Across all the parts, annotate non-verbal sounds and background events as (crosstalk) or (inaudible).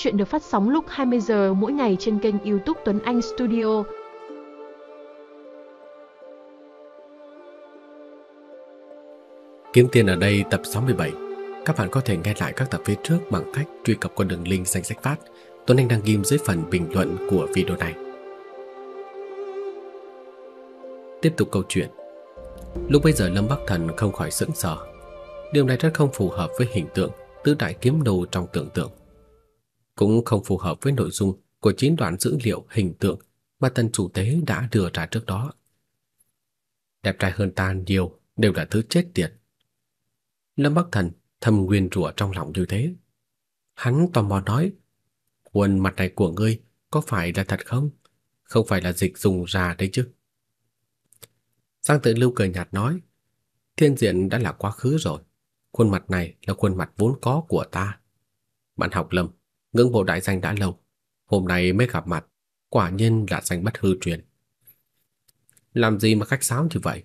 Chuyện được phát sóng lúc 20 giờ mỗi ngày trên kênh YouTube Tuấn Anh Studio. Kiếm tiền ở đây tập 67. Các bạn có thể nghe lại các tập phía trước bằng cách truy cập qua đường link danh sách phát Tuấn Anh đang ghim dưới phần bình luận của video này. Tiếp tục câu chuyện. Lúc bây giờ Lâm Bắc Thần không khỏi sững sờ. Điều này rất không phù hợp với hình tượng tứ đại kiếm đồ trong tưởng tượng cũng không phù hợp với nội dung của chín đoạn dữ liệu hình tượng mà tân chủ tế đã đưa ra trước đó. Đẹp trai hơn ta nhiều đều là thứ chết tiệt. Lâm Bắc Thần thầm nguyên rủa trong lòng như thế. Hắn tò mò nói, quần mặt này của ngươi có phải là thật không? Không phải là dịch dùng ra đấy chứ? Giang Tự Lưu cười nhạt nói, thiên diện đã là quá khứ rồi, khuôn mặt này là khuôn mặt vốn có của ta. Bạn học lầm, ngưỡng mộ đại danh đã lâu, hôm nay mới gặp mặt, quả nhiên là danh bất hư truyền. Làm gì mà khách sáo như vậy?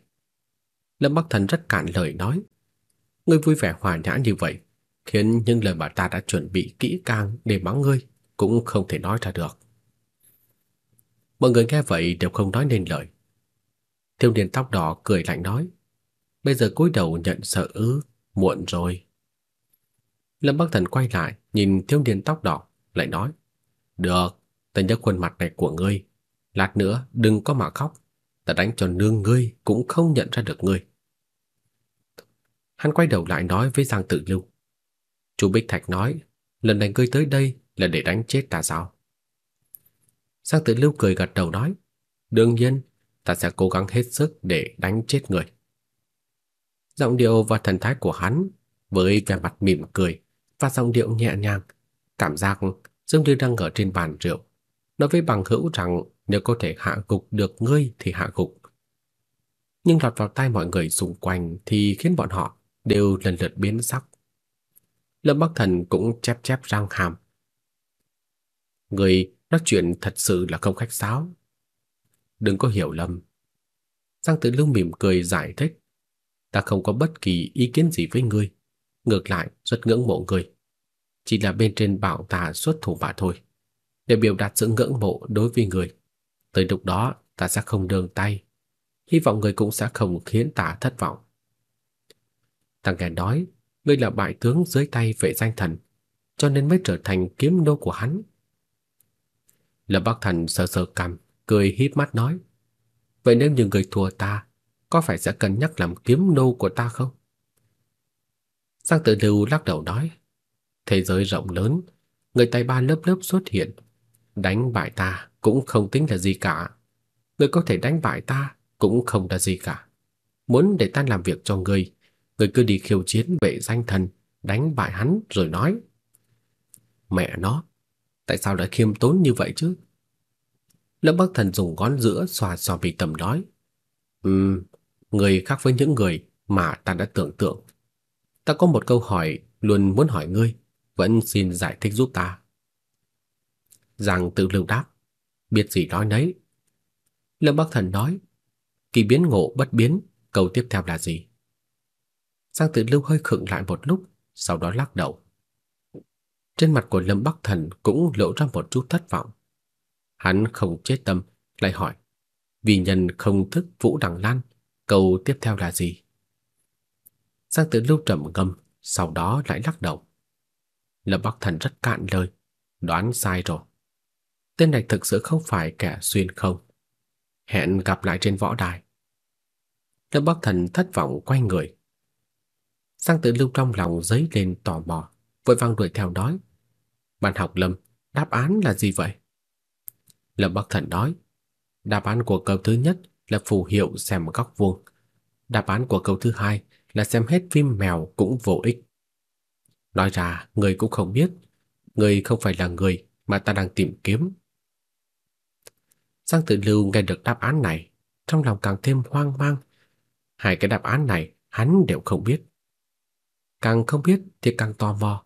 Lâm Bắc Thần rất cạn lời nói. Ngươi vui vẻ hòa nhã như vậy, khiến những lời bà ta đã chuẩn bị kỹ càng để mắng ngươi cũng không thể nói ra được. Mọi người nghe vậy đều không nói nên lời. Thiếu niên tóc đỏ cười lạnh nói: "Bây giờ cúi đầu nhận sợ ư, muộn rồi." Lâm Bắc Thần quay lại, nhìn thiếu niên tóc đỏ, lại nói: "Được, ta nhớ khuôn mặt này của ngươi, lát nữa đừng có mà khóc, ta đánh cho nương ngươi cũng không nhận ra được ngươi." Hắn quay đầu lại nói với Giang Tử Lưu: "Chu Bích Thạch nói, lần này ngươi tới đây là để đánh chết ta sao?" Giang Tử Lưu cười gật đầu nói: "Đương nhiên, ta sẽ cố gắng hết sức để đánh chết người." Giọng điệu và thần thái của hắn với vẻ mặt mỉm cười và giọng điệu nhẹ nhàng, cảm giác giống như đang ở trên bàn rượu, nói với bằng hữu rằng nếu có thể hạ gục được ngươi thì hạ gục. Nhưng lọt vào tay mọi người xung quanh thì khiến bọn họ đều lần lượt biến sắc. Lâm Bắc Thần cũng chép chép răng hàm. Người nói chuyện thật sự là không khách sáo. Đừng có hiểu lầm. Giang Tử Lưu mỉm cười giải thích. Ta không có bất kỳ ý kiến gì với ngươi. Ngược lại, rất ngưỡng mộ ngươi chỉ là bên trên bảo ta xuất thủ mà thôi, để biểu đạt sự ngưỡng mộ đối với người. Tới lúc đó, ta sẽ không đường tay, hy vọng người cũng sẽ không khiến ta thất vọng. Thằng nghe nói, ngươi là bại tướng dưới tay vệ danh thần, cho nên mới trở thành kiếm đô của hắn. Lâm Bắc Thành sờ sờ cằm, cười híp mắt nói: "Vậy nếu như người thua ta, có phải sẽ cân nhắc làm kiếm nô của ta không?" Giang Tử Lưu lắc đầu nói: thế giới rộng lớn, người tài ba lớp lớp xuất hiện, đánh bại ta cũng không tính là gì cả. Người có thể đánh bại ta cũng không là gì cả. Muốn để ta làm việc cho người, người cứ đi khiêu chiến vệ danh thần, đánh bại hắn rồi nói. Mẹ nó, tại sao lại khiêm tốn như vậy chứ? Lâm Bắc Thần dùng ngón giữa xoa xoa bị tầm nói. Ừm, người khác với những người mà ta đã tưởng tượng. Ta có một câu hỏi luôn muốn hỏi ngươi vẫn xin giải thích giúp ta. Giang tự lưu đáp, biết gì nói nấy. Lâm Bắc Thần nói, kỳ biến ngộ bất biến, câu tiếp theo là gì? Giang tự lưu hơi khựng lại một lúc, sau đó lắc đầu. Trên mặt của Lâm Bắc Thần cũng lộ ra một chút thất vọng. Hắn không chết tâm, lại hỏi, vì nhân không thức Vũ Đằng Lan, câu tiếp theo là gì? Giang Tử Lưu trầm ngâm, sau đó lại lắc đầu. Lâm Bắc Thần rất cạn lời, đoán sai rồi. Tên này thực sự không phải kẻ xuyên không. Hẹn gặp lại trên võ đài. Lâm Bắc Thần thất vọng quay người. Sang Tử Lưu trong lòng dấy lên tò mò, vội vàng đuổi theo nói: "Bạn học Lâm, đáp án là gì vậy?" Lâm Bắc Thần nói: "Đáp án của câu thứ nhất là phù hiệu xem góc vuông. Đáp án của câu thứ hai là xem hết phim mèo cũng vô ích. Nói ra người cũng không biết, người không phải là người mà ta đang tìm kiếm. Giang Tử Lưu nghe được đáp án này, trong lòng càng thêm hoang mang. Hai cái đáp án này hắn đều không biết. Càng không biết thì càng tò mò,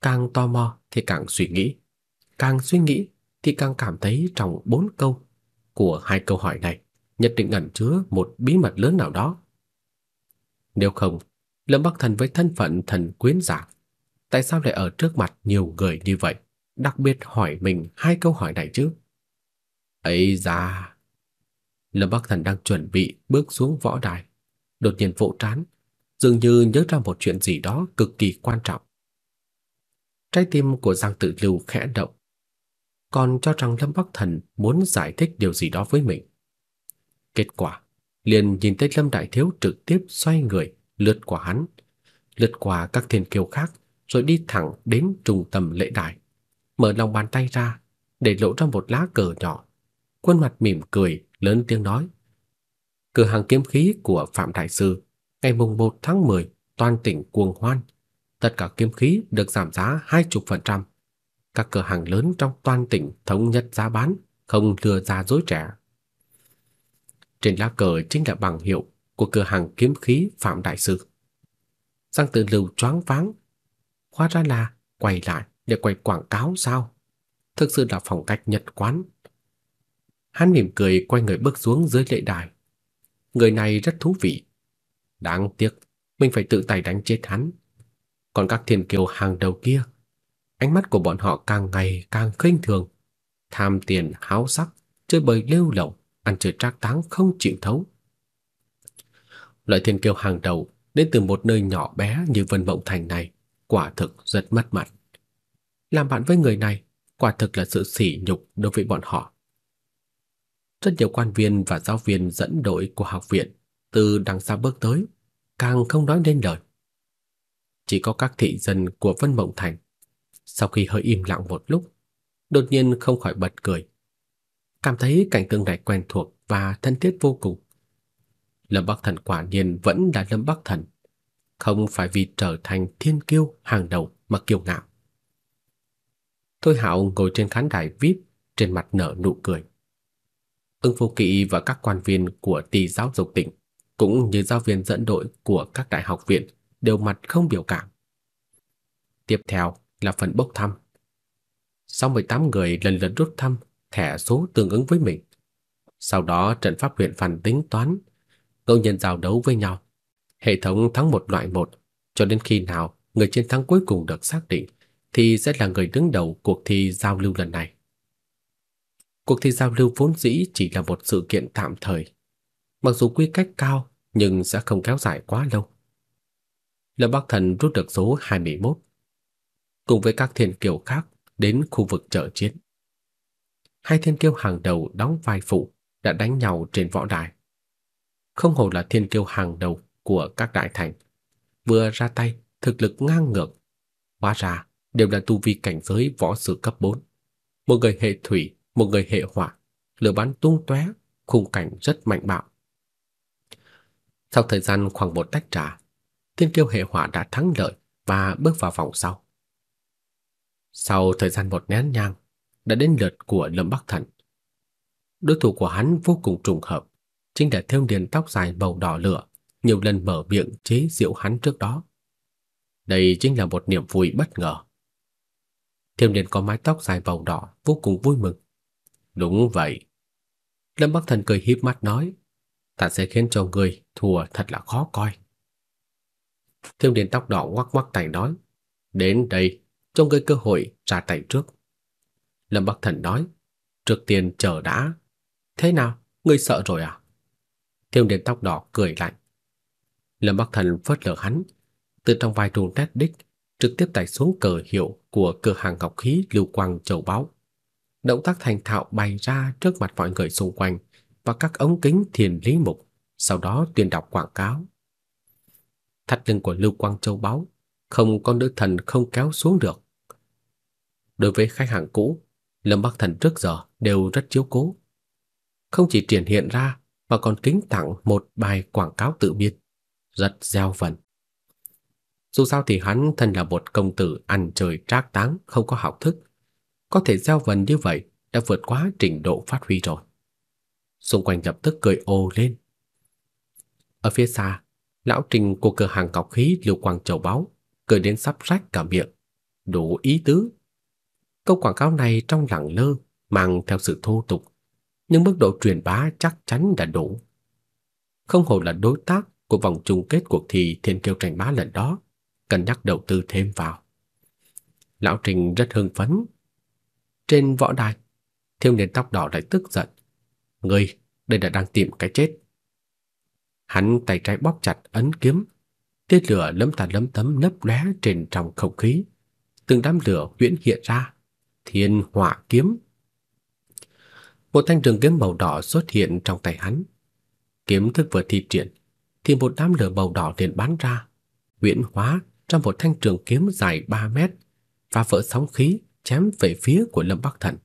càng tò mò thì càng suy nghĩ, càng suy nghĩ thì càng cảm thấy trong bốn câu của hai câu hỏi này nhất định ẩn chứa một bí mật lớn nào đó. Nếu không, Lâm Bắc Thần với thân phận thần quyến giả tại sao lại ở trước mặt nhiều người như vậy, đặc biệt hỏi mình hai câu hỏi này chứ? Ấy da. Lâm Bắc Thần đang chuẩn bị bước xuống võ đài, đột nhiên vỗ trán, dường như nhớ ra một chuyện gì đó cực kỳ quan trọng. Trái tim của Giang Tử Lưu khẽ động, còn cho rằng Lâm Bắc Thần muốn giải thích điều gì đó với mình. Kết quả, liền nhìn thấy Lâm Đại Thiếu trực tiếp xoay người lướt qua hắn, lướt qua các thiên kiêu khác, rồi đi thẳng đến trung tâm lễ đài, mở lòng bàn tay ra để lộ ra một lá cờ nhỏ. Khuôn mặt mỉm cười, lớn tiếng nói: "Cửa hàng kiếm khí của Phạm đại sư, ngày mùng 1 tháng 10, toàn tỉnh cuồng hoan, tất cả kiếm khí được giảm giá 20%. Các cửa hàng lớn trong toàn tỉnh thống nhất giá bán, không lừa ra dối trẻ Trên lá cờ chính là bằng hiệu của cửa hàng kiếm khí Phạm đại sư. Giang Tử Lưu choáng váng Hóa ra là quay lại để quay quảng cáo sao? Thực sự là phong cách Nhật quán. Hắn mỉm cười quay người bước xuống dưới lễ đài. Người này rất thú vị. Đáng tiếc, mình phải tự tay đánh chết hắn. Còn các thiên kiều hàng đầu kia, ánh mắt của bọn họ càng ngày càng khinh thường, tham tiền háo sắc, chơi bời lêu lổng, ăn chơi trác táng không chịu thấu. Loại thiên kiều hàng đầu đến từ một nơi nhỏ bé như Vân Mộng Thành này, quả thực rất mất mặt. Làm bạn với người này quả thực là sự sỉ nhục đối với bọn họ. Rất nhiều quan viên và giáo viên dẫn đội của học viện từ đằng xa bước tới, càng không nói nên lời. Chỉ có các thị dân của Vân Mộng Thành, sau khi hơi im lặng một lúc, đột nhiên không khỏi bật cười. Cảm thấy cảnh tượng này quen thuộc và thân thiết vô cùng. Lâm Bắc Thần quả nhiên vẫn là Lâm Bắc Thần không phải vì trở thành thiên kiêu hàng đầu mà kiêu ngạo. Thôi Hạo ngồi trên khán đài VIP, trên mặt nở nụ cười. Ưng Phô Kỵ và các quan viên của ty giáo dục tỉnh cũng như giáo viên dẫn đội của các đại học viện đều mặt không biểu cảm. Tiếp theo là phần bốc thăm. 68 người lần lượt rút thăm thẻ số tương ứng với mình. Sau đó trận pháp huyện phản tính toán, công nhân giao đấu với nhau Hệ thống thắng một loại một, cho đến khi nào người chiến thắng cuối cùng được xác định thì sẽ là người đứng đầu cuộc thi giao lưu lần này. Cuộc thi giao lưu vốn dĩ chỉ là một sự kiện tạm thời, mặc dù quy cách cao nhưng sẽ không kéo dài quá lâu. Lâm Bắc Thần rút được số 21, cùng với các thiên kiều khác đến khu vực trợ chiến. Hai thiên kiêu hàng đầu đóng vai phụ đã đánh nhau trên võ đài. Không hổ là thiên kiêu hàng đầu của các đại thành. Vừa ra tay, thực lực ngang ngược. Hóa ra, đều là tu vi cảnh giới võ sư cấp 4. Một người hệ thủy, một người hệ hỏa, lửa bắn tung tóe, khung cảnh rất mạnh bạo. Sau thời gian khoảng một tách trà, tiên Kiêu hệ hỏa đã thắng lợi và bước vào vòng sau. Sau thời gian một nén nhang, đã đến lượt của Lâm Bắc Thần. Đối thủ của hắn vô cùng trùng hợp, chính là thiếu niên tóc dài màu đỏ lửa nhiều lần mở miệng chế giễu hắn trước đó. Đây chính là một niềm vui bất ngờ. Thiêm Điền có mái tóc dài màu đỏ vô cùng vui mừng. Đúng vậy. Lâm Bắc Thần cười híp mắt nói, ta sẽ khiến cho ngươi thua thật là khó coi. Thiêm Điền tóc đỏ ngoắc ngoắc tay nói, đến đây, cho ngươi cơ hội ra tay trước. Lâm Bắc Thần nói, trước tiên chờ đã. Thế nào, ngươi sợ rồi à? Thiêm Điền tóc đỏ cười lạnh. Lâm Bắc Thần phớt lờ hắn, từ trong vài thùng tét đích trực tiếp tải xuống cờ hiệu của cửa hàng ngọc khí Lưu Quang Châu Báu. Động tác thành thạo bày ra trước mặt mọi người xung quanh và các ống kính thiền lý mục, sau đó tuyên đọc quảng cáo. Thắt lưng của Lưu Quang Châu Báu không có nữ thần không kéo xuống được. Đối với khách hàng cũ, Lâm Bắc Thần trước giờ đều rất chiếu cố. Không chỉ triển hiện ra mà còn kính tặng một bài quảng cáo tự biên rất gieo vận. Dù sao thì hắn thân là một công tử ăn chơi trác táng không có học thức, có thể gieo vận như vậy đã vượt quá trình độ phát huy rồi. Xung quanh lập tức cười ồ lên. Ở phía xa, lão Trình của cửa hàng cọc khí Lưu Quang Châu báo cười đến sắp rách cả miệng, đủ ý tứ. Câu quảng cáo này trong lẳng lơ mang theo sự thô tục, nhưng mức độ truyền bá chắc chắn đã đủ. Không hổ là đối tác của vòng chung kết cuộc thi Thiên kiêu tranh bá lần đó, cần nhắc đầu tư thêm vào. Lão Trình rất hưng phấn. Trên võ đài, thiếu niên tóc đỏ lại tức giận. Ngươi, đây là đang tìm cái chết. Hắn tay trái bóp chặt ấn kiếm, tia lửa lấm tà lấm tấm lấp lóe trên trong không khí, từng đám lửa huyễn hiện ra, Thiên Hỏa kiếm. Một thanh trường kiếm màu đỏ xuất hiện trong tay hắn. Kiếm thức vừa thi triển, thì một đám lửa màu đỏ liền bắn ra, huyễn hóa trong một thanh trường kiếm dài 3 mét và vỡ sóng khí chém về phía của Lâm Bắc Thần.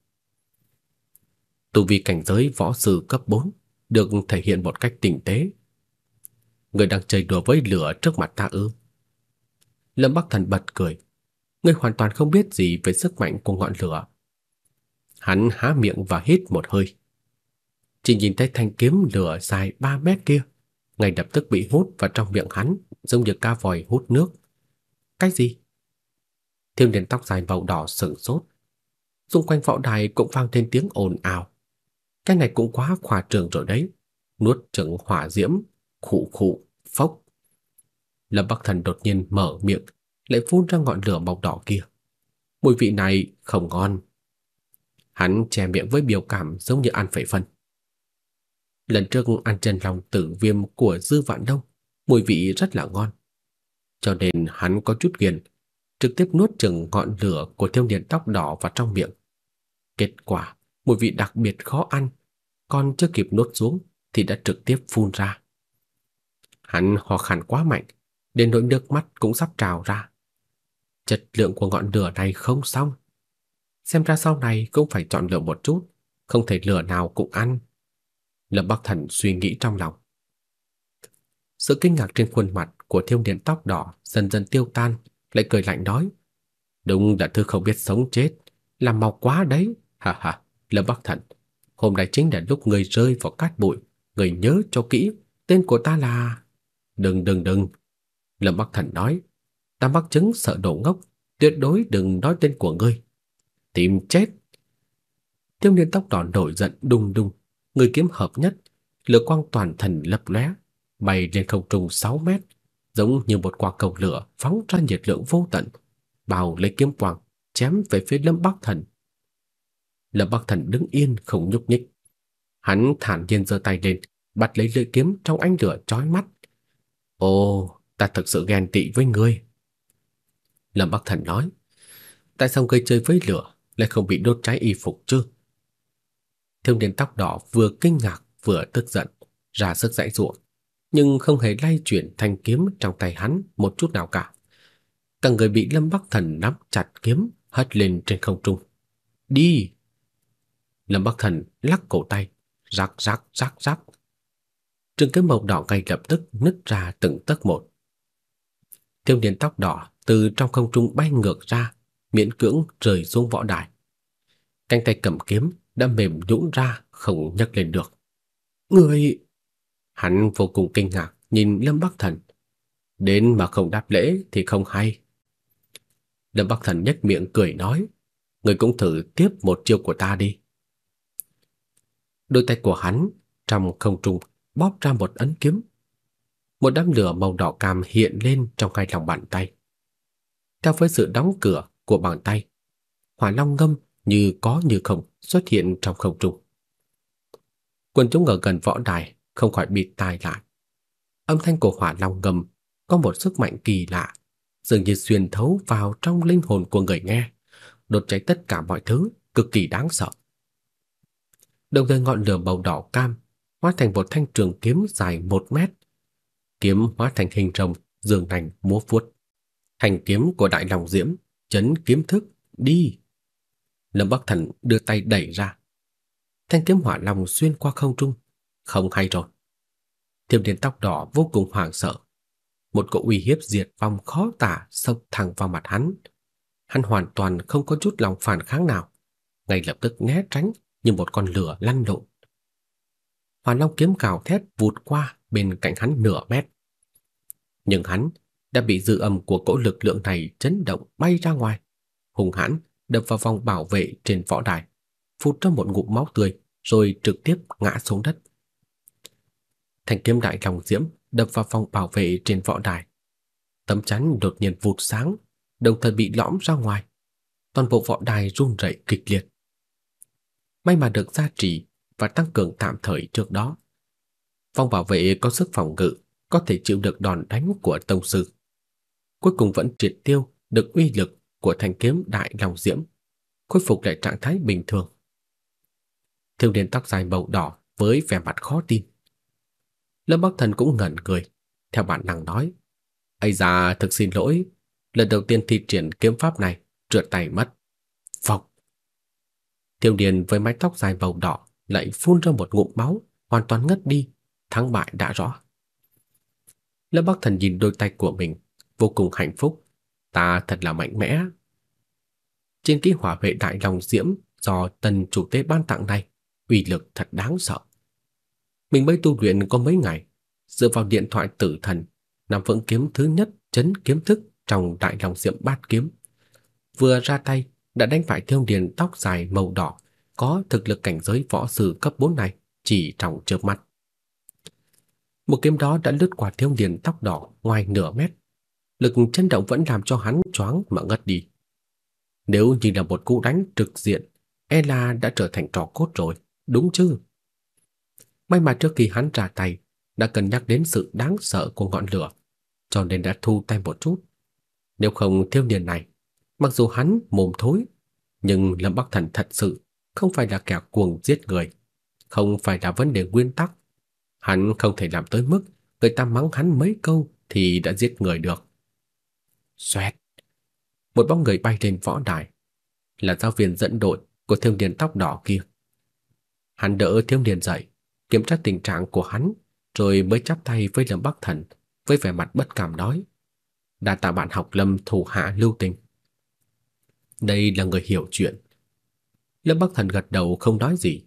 Tu vi cảnh giới võ sư cấp 4 được thể hiện một cách tinh tế. Người đang chơi đùa với lửa trước mặt ta ư? Lâm Bắc Thần bật cười, người hoàn toàn không biết gì về sức mạnh của ngọn lửa. Hắn há miệng và hít một hơi. Chỉ nhìn thấy thanh kiếm lửa dài 3 mét kia ngay lập tức bị hút vào trong miệng hắn, giống như cá vòi hút nước. Cái gì? Thiếu niên tóc dài màu đỏ sửng sốt. Xung quanh võ đài cũng vang lên tiếng ồn ào. Cái này cũng quá khoa trương rồi đấy. Nuốt chửng hỏa diễm, khụ khụ, phốc. Lâm Bắc Thần đột nhiên mở miệng, lại phun ra ngọn lửa màu đỏ kia. Mùi vị này không ngon. Hắn che miệng với biểu cảm giống như ăn phải phân. Lần trước ăn chân lòng tử viêm của Dư Vạn Đông, mùi vị rất là ngon. Cho nên hắn có chút ghiền, trực tiếp nuốt chừng ngọn lửa của thiêu niên tóc đỏ vào trong miệng. Kết quả, mùi vị đặc biệt khó ăn, còn chưa kịp nuốt xuống thì đã trực tiếp phun ra. Hắn ho khan quá mạnh, đến nỗi nước mắt cũng sắp trào ra. Chất lượng của ngọn lửa này không xong. Xem ra sau này cũng phải chọn lựa một chút, không thể lửa nào cũng ăn. Lâm Bắc Thần suy nghĩ trong lòng. Sự kinh ngạc trên khuôn mặt của thiếu niên tóc đỏ dần dần tiêu tan, lại cười lạnh nói: "Đúng là thứ không biết sống chết, làm mau quá đấy, ha ha, Lâm Bắc Thần, hôm nay chính là lúc người rơi vào cát bụi, người nhớ cho kỹ, tên của ta là..." "Đừng đừng đừng." Lâm Bắc Thần nói, "Ta mắc chứng sợ đồ ngốc, tuyệt đối đừng nói tên của ngươi." "Tìm chết." Thiếu niên tóc đỏ nổi giận đùng đùng người kiếm hợp nhất, lửa quang toàn thần lập lóe, bay lên không trung 6 mét, giống như một quả cầu lửa phóng ra nhiệt lượng vô tận, bao lấy kiếm quang chém về phía Lâm Bắc Thần. Lâm Bắc Thần đứng yên không nhúc nhích. Hắn thản nhiên giơ tay lên, bắt lấy lưỡi kiếm trong ánh lửa chói mắt. "Ồ, ta thật sự ghen tị với ngươi." Lâm Bắc Thần nói. "Tại sao ngươi chơi với lửa lại không bị đốt cháy y phục chứ?" Thiếu niên tóc đỏ vừa kinh ngạc vừa tức giận, ra sức giãy giụa, nhưng không hề lay chuyển thanh kiếm trong tay hắn một chút nào cả. Cả người bị Lâm Bắc Thần nắm chặt kiếm hất lên trên không trung. "Đi!" Lâm Bắc Thần lắc cổ tay, rắc rắc rắc rắc. Trường kiếm màu đỏ ngay lập tức nứt ra từng tấc một. Thiếu niên tóc đỏ từ trong không trung bay ngược ra, miễn cưỡng rời xuống võ đài. Cánh tay cầm kiếm đã mềm nhũn ra không nhấc lên được. Người Hắn vô cùng kinh ngạc nhìn Lâm Bắc Thần. Đến mà không đáp lễ thì không hay. Lâm Bắc Thần nhếch miệng cười nói, người cũng thử tiếp một chiêu của ta đi." Đôi tay của hắn trong không trung bóp ra một ấn kiếm. Một đám lửa màu đỏ cam hiện lên trong hai lòng bàn tay. Theo với sự đóng cửa của bàn tay, hỏa long ngâm như có như không xuất hiện trong không trung. Quân chúng ở gần võ đài không khỏi bịt tai lại. Âm thanh của hỏa long gầm có một sức mạnh kỳ lạ, dường như xuyên thấu vào trong linh hồn của người nghe, đốt cháy tất cả mọi thứ, cực kỳ đáng sợ. Đồng thời ngọn lửa màu đỏ cam hóa thành một thanh trường kiếm dài một mét. Kiếm hóa thành hình rồng, dường thành múa vuốt. Thanh kiếm của Đại Long Diễm, chấn kiếm thức, đi Lâm Bắc Thần đưa tay đẩy ra. Thanh kiếm hỏa long xuyên qua không trung, không hay rồi. Thiểm Điền tóc đỏ vô cùng hoảng sợ. Một cỗ uy hiếp diệt vong khó tả xông thẳng vào mặt hắn. Hắn hoàn toàn không có chút lòng phản kháng nào, ngay lập tức né tránh như một con lửa lăn lộn. Hỏa long kiếm cào thét vụt qua bên cạnh hắn nửa mét. Nhưng hắn đã bị dư âm của cỗ lực lượng này chấn động bay ra ngoài, hùng hãn đập vào vòng bảo vệ trên võ đài, phụt ra một ngụm máu tươi rồi trực tiếp ngã xuống đất. Thanh kiếm đại long diễm đập vào vòng bảo vệ trên võ đài. Tấm chắn đột nhiên vụt sáng, đồng thời bị lõm ra ngoài. Toàn bộ võ đài run rẩy kịch liệt. May mà được gia trì và tăng cường tạm thời trước đó. Vòng bảo vệ có sức phòng ngự, có thể chịu được đòn đánh của tông sư. Cuối cùng vẫn triệt tiêu được uy lực của thanh kiếm đại long diễm, khôi phục lại trạng thái bình thường. Thiếu niên tóc dài màu đỏ với vẻ mặt khó tin. Lâm Bắc Thần cũng ngẩn người, theo bản năng nói: "Ây da, thực xin lỗi, lần đầu tiên thi triển kiếm pháp này, trượt tay mất." Phọc. Thiếu niên với mái tóc dài màu đỏ lại phun ra một ngụm máu, hoàn toàn ngất đi, thắng bại đã rõ. Lâm Bắc Thần nhìn đôi tay của mình, vô cùng hạnh phúc, ta thật là mạnh mẽ. trên kỹ hỏa vệ đại lòng diễm do tần chủ tế ban tặng này, uy lực thật đáng sợ. Mình mới tu luyện có mấy ngày, dựa vào điện thoại tử thần, nắm vững kiếm thứ nhất chấn kiếm thức trong đại lòng diễm bát kiếm. Vừa ra tay đã đánh phải thiêu điền tóc dài màu đỏ có thực lực cảnh giới võ sư cấp 4 này chỉ trong chớp mắt. Một kiếm đó đã lướt qua thiêu điền tóc đỏ ngoài nửa mét, lực chấn động vẫn làm cho hắn choáng mà ngất đi. Nếu như là một cú đánh trực diện, e là đã trở thành trò cốt rồi, đúng chứ? May mà trước khi hắn ra tay, đã cân nhắc đến sự đáng sợ của ngọn lửa, cho nên đã thu tay một chút. Nếu không thiếu niên này, mặc dù hắn mồm thối, nhưng Lâm Bắc Thần thật sự không phải là kẻ cuồng giết người, không phải là vấn đề nguyên tắc. Hắn không thể làm tới mức người ta mắng hắn mấy câu thì đã giết người được. Xoẹt. Một bóng người bay lên võ đài, là giáo viên dẫn đội của thiếu niên tóc đỏ kia. Hắn đỡ thiếu niên dậy, kiểm tra tình trạng của hắn, rồi mới chắp tay với Lâm Bắc Thần với vẻ mặt bất cảm nói: "Đa tạ bạn học Lâm thủ hạ lưu tình." Đây là người hiểu chuyện. Lâm Bắc Thần gật đầu không nói gì.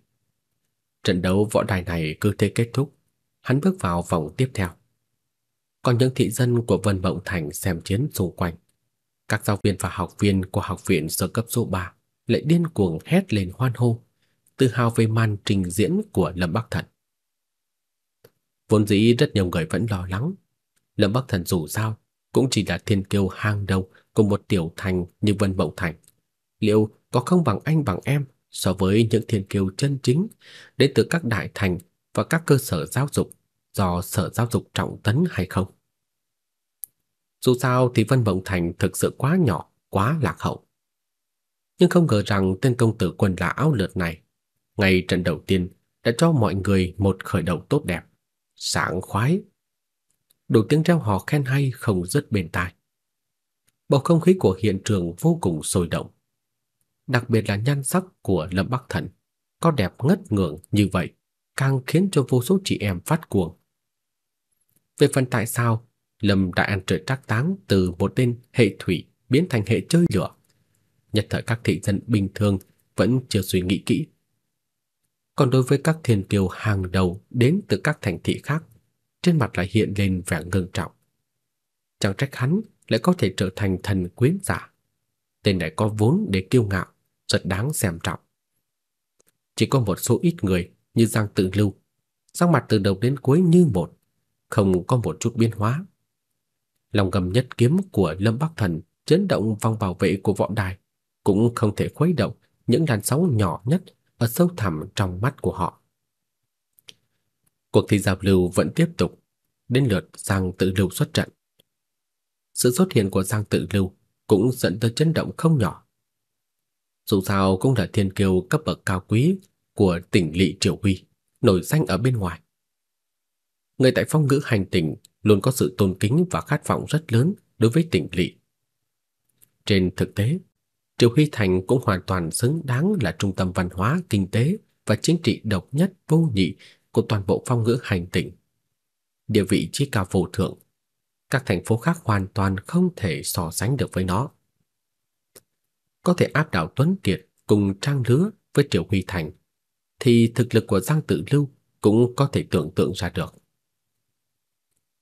Trận đấu võ đài này cứ thế kết thúc, hắn bước vào vòng tiếp theo còn những thị dân của Vân Mộng Thành xem chiến xung quanh. Các giáo viên và học viên của học viện sơ cấp số 3 lại điên cuồng hét lên hoan hô, tự hào về màn trình diễn của Lâm Bắc Thần. Vốn dĩ rất nhiều người vẫn lo lắng, Lâm Bắc Thần dù sao cũng chỉ là thiên kiêu hàng đầu của một tiểu thành như Vân Mộng Thành, liệu có không bằng anh bằng em so với những thiên kiêu chân chính đến từ các đại thành và các cơ sở giáo dục do sở giáo dục trọng tấn hay không. Dù sao thì Vân Mộng Thành thực sự quá nhỏ, quá lạc hậu. Nhưng không ngờ rằng tên công tử quần lão lượt này, ngay trận đầu tiên đã cho mọi người một khởi đầu tốt đẹp, sảng khoái. Đủ tiếng reo hò khen hay không rất bền tai. Bầu không khí của hiện trường vô cùng sôi động. Đặc biệt là nhan sắc của Lâm Bắc Thần, có đẹp ngất ngưỡng như vậy, càng khiến cho vô số chị em phát cuồng. Về phần tại sao Lâm Đại An trời trác táng từ một tên hệ thủy biến thành hệ chơi lửa, nhất thời các thị dân bình thường vẫn chưa suy nghĩ kỹ. Còn đối với các thiên kiều hàng đầu đến từ các thành thị khác, trên mặt lại hiện lên vẻ ngưng trọng. Chẳng trách hắn lại có thể trở thành thần quyến giả. Tên này có vốn để kiêu ngạo, rất đáng xem trọng. Chỉ có một số ít người như Giang Tự Lưu, sắc mặt từ đầu đến cuối như một, không có một chút biến hóa. Lòng gầm nhất kiếm của Lâm Bắc Thần chấn động vòng bảo vệ của võ đài, cũng không thể khuấy động những làn sóng nhỏ nhất ở sâu thẳm trong mắt của họ. Cuộc thi giao lưu vẫn tiếp tục, đến lượt Giang Tự Lưu xuất trận. Sự xuất hiện của Giang Tự Lưu cũng dẫn tới chấn động không nhỏ. Dù sao cũng là thiên kiều cấp bậc cao quý của tỉnh lỵ Triều Huy, nổi danh ở bên ngoài người tại phong ngữ hành tỉnh luôn có sự tôn kính và khát vọng rất lớn đối với tỉnh lỵ. Trên thực tế, triều Huy Thành cũng hoàn toàn xứng đáng là trung tâm văn hóa, kinh tế và chính trị độc nhất vô nhị của toàn bộ phong ngữ hành tỉnh. Địa vị chí cao vô thượng, các thành phố khác hoàn toàn không thể so sánh được với nó. Có thể áp đảo Tuấn Kiệt cùng trang lứa với triều Huy Thành, thì thực lực của Giang Tử Lưu cũng có thể tưởng tượng ra được.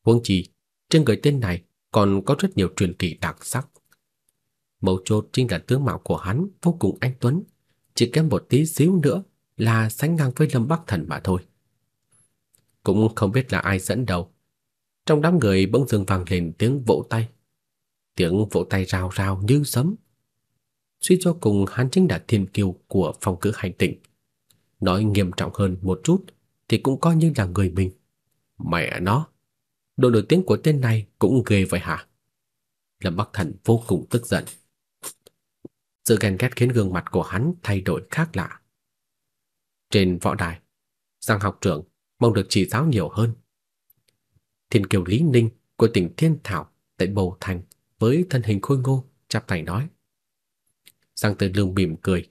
Huống chi, trên người tên này còn có rất nhiều truyền kỳ đặc sắc. Mấu chốt chính là tướng mạo của hắn vô cùng anh tuấn, chỉ kém một tí xíu nữa là sánh ngang với Lâm Bắc Thần mà thôi. Cũng không biết là ai dẫn đầu. Trong đám người bỗng dưng vang lên tiếng vỗ tay. Tiếng vỗ tay rào rào như sấm. Suy cho cùng hắn chính là thiên kiều của phòng cử hành tỉnh. Nói nghiêm trọng hơn một chút thì cũng coi như là người mình. Mẹ nó, Độ nổi tiếng của tên này cũng ghê vậy hả? Lâm Bắc Thần vô cùng tức giận. Sự ghen ghét khiến gương mặt của hắn thay đổi khác lạ. Trên võ đài, Giang học trưởng mong được chỉ giáo nhiều hơn. Thiên kiều Lý Ninh của tỉnh Thiên Thảo tại Bầu Thành với thân hình khôi ngô chắp tay nói. Giang Tử Lương mỉm cười,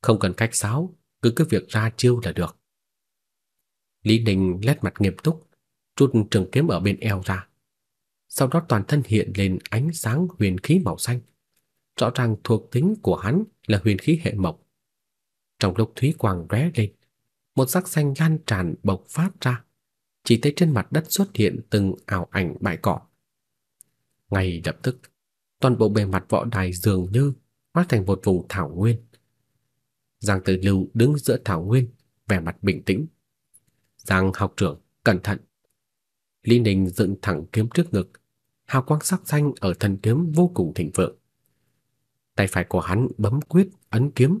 không cần cách giáo, cứ cứ việc ra chiêu là được. Lý Ninh lét mặt nghiêm túc, rút trường kiếm ở bên eo ra. Sau đó toàn thân hiện lên ánh sáng huyền khí màu xanh. Rõ ràng thuộc tính của hắn là huyền khí hệ mộc. Trong lúc thúy quang ré lên, một sắc xanh lan tràn bộc phát ra, chỉ thấy trên mặt đất xuất hiện từng ảo ảnh bãi cỏ. Ngay lập tức, toàn bộ bề mặt võ đài dường như hóa thành một vùng thảo nguyên. Giang Tử Lưu đứng giữa thảo nguyên, vẻ mặt bình tĩnh. Giang học trưởng, cẩn thận. Lý Ninh dựng thẳng kiếm trước ngực, hào quang sắc xanh ở thân kiếm vô cùng thịnh vượng. Tay phải của hắn bấm quyết ấn kiếm,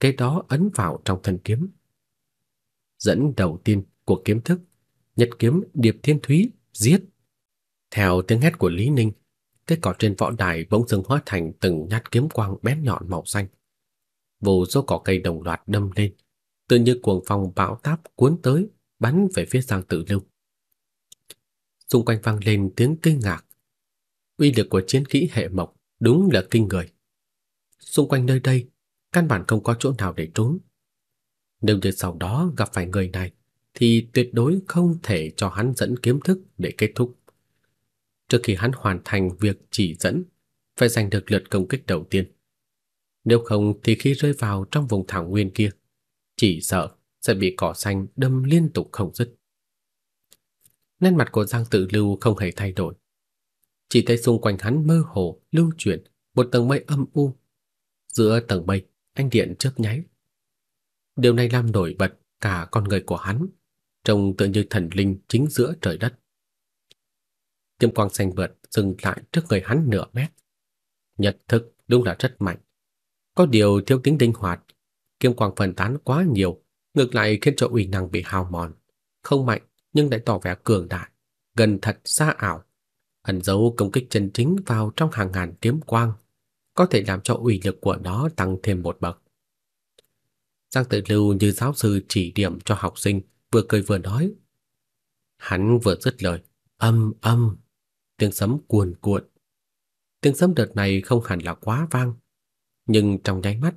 cái đó ấn vào trong thân kiếm. Dẫn đầu tiên của kiếm thức, Nhật kiếm Điệp Thiên Thúy giết. Theo tiếng hét của Lý Ninh, cái cỏ trên võ đài bỗng dưng hóa thành từng nhát kiếm quang bén nhọn màu xanh. Vô số cỏ cây đồng loạt đâm lên, tự như cuồng phong bão táp cuốn tới, bắn về phía Giang Tử Lưu xung quanh vang lên tiếng kinh ngạc. Uy lực của chiến kỹ hệ mộc đúng là kinh người. Xung quanh nơi đây, căn bản không có chỗ nào để trốn. Nếu như sau đó gặp phải người này, thì tuyệt đối không thể cho hắn dẫn kiếm thức để kết thúc. Trước khi hắn hoàn thành việc chỉ dẫn, phải giành được lượt công kích đầu tiên. Nếu không thì khi rơi vào trong vùng thảo nguyên kia, chỉ sợ sẽ bị cỏ xanh đâm liên tục không dứt nét mặt của Giang Tử Lưu không hề thay đổi. Chỉ thấy xung quanh hắn mơ hồ lưu chuyển một tầng mây âm u. Giữa tầng mây, anh điện chớp nháy. Điều này làm nổi bật cả con người của hắn, trông tựa như thần linh chính giữa trời đất. Kiếm quang xanh vượt dừng lại trước người hắn nửa mét. Nhật thực đúng là rất mạnh. Có điều thiếu tính linh hoạt, kiếm quang phân tán quá nhiều, ngược lại khiến cho uy năng bị hao mòn, không mạnh nhưng lại tỏ vẻ cường đại, gần thật xa ảo, ẩn giấu công kích chân chính vào trong hàng ngàn kiếm quang, có thể làm cho uy lực của nó tăng thêm một bậc. Giang Tử Lưu như giáo sư chỉ điểm cho học sinh, vừa cười vừa nói. Hắn vừa dứt lời, âm âm, tiếng sấm cuồn cuộn. Tiếng sấm đợt này không hẳn là quá vang, nhưng trong nháy mắt,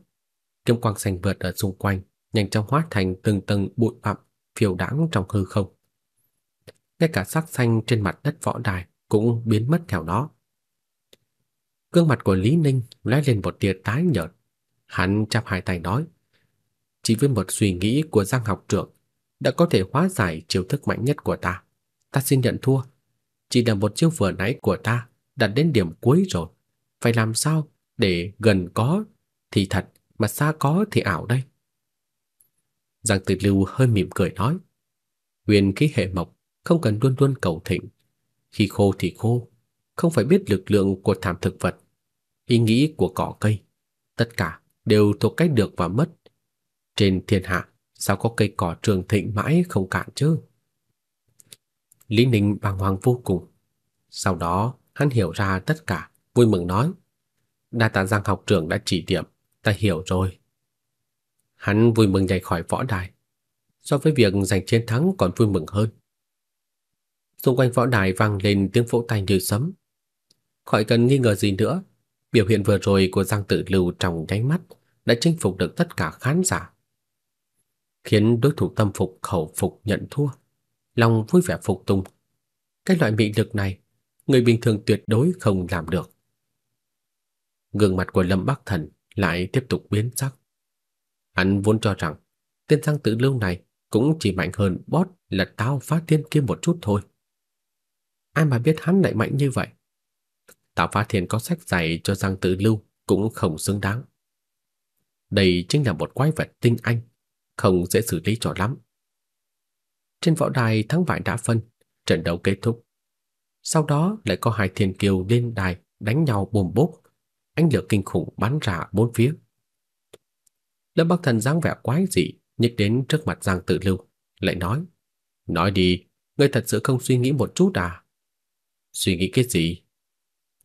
kiếm quang xanh vượt ở xung quanh nhanh chóng hóa thành từng tầng bụi bặm phiêu đãng trong hư không ngay cả sắc xanh trên mặt đất võ đài cũng biến mất theo đó. Gương mặt của Lý Ninh lóe lên một tia tái nhợt, hắn chắp hai tay nói: "Chỉ với một suy nghĩ của Giang học trưởng đã có thể hóa giải chiêu thức mạnh nhất của ta. Ta xin nhận thua, chỉ là một chiêu vừa nãy của ta đạt đến điểm cuối rồi, phải làm sao để gần có thì thật mà xa có thì ảo đây?" Giang Tử Lưu hơi mỉm cười nói: "Huyền khí hệ mộc không cần luôn luôn cầu thịnh. Khi khô thì khô, không phải biết lực lượng của thảm thực vật, ý nghĩ của cỏ cây, tất cả đều thuộc cách được và mất. Trên thiên hạ sao có cây cỏ trường thịnh mãi không cạn chứ? Lý Ninh bàng hoàng vô cùng. Sau đó, hắn hiểu ra tất cả, vui mừng nói: "Đa tạ Giang học trưởng đã chỉ điểm, ta hiểu rồi." Hắn vui mừng nhảy khỏi võ đài. So với việc giành chiến thắng còn vui mừng hơn. Xung quanh võ đài vang lên tiếng vỗ tay như sấm. Khỏi cần nghi ngờ gì nữa, biểu hiện vừa rồi của Giang Tử Lưu trong nháy mắt đã chinh phục được tất cả khán giả. Khiến đối thủ tâm phục khẩu phục nhận thua, lòng vui vẻ phục tùng. Cái loại mị lực này, người bình thường tuyệt đối không làm được. Gương mặt của Lâm Bắc Thần lại tiếp tục biến sắc. Hắn vốn cho rằng tên Giang Tử Lưu này cũng chỉ mạnh hơn Boss là tao phá tiên kia một chút thôi. Ai mà biết hắn lại mạnh như vậy Tạo phá thiền có sách dạy cho Giang Tử Lưu Cũng không xứng đáng Đây chính là một quái vật tinh anh Không dễ xử lý cho lắm Trên võ đài thắng bại đã phân Trận đấu kết thúc Sau đó lại có hai thiên kiều lên đài Đánh nhau bùm bốp Ánh lửa kinh khủng bắn ra bốn phía Lâm Bắc Thần dáng vẻ quái dị nhích đến trước mặt Giang Tử Lưu, lại nói: "Nói đi, ngươi thật sự không suy nghĩ một chút à?" Suy nghĩ cái gì?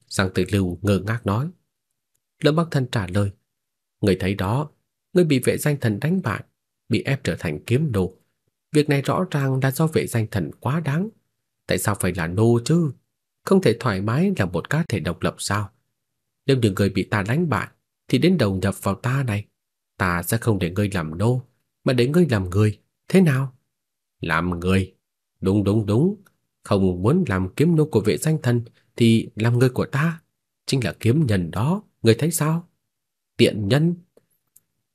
Giang Tử Lưu ngơ ngác nói. Lâm Bắc Thần trả lời. Người thấy đó, người bị vệ danh thần đánh bại, bị ép trở thành kiếm đồ. Việc này rõ ràng là do vệ danh thần quá đáng. Tại sao phải là nô chứ? Không thể thoải mái là một cá thể độc lập sao? Nếu những người bị ta đánh bại, thì đến đầu nhập vào ta này. Ta sẽ không để ngươi làm nô, mà để ngươi làm người. Thế nào? Làm người. Đúng đúng đúng, không muốn làm kiếm nô của vệ danh thần thì làm người của ta, chính là kiếm nhân đó, người thấy sao? Tiện nhân.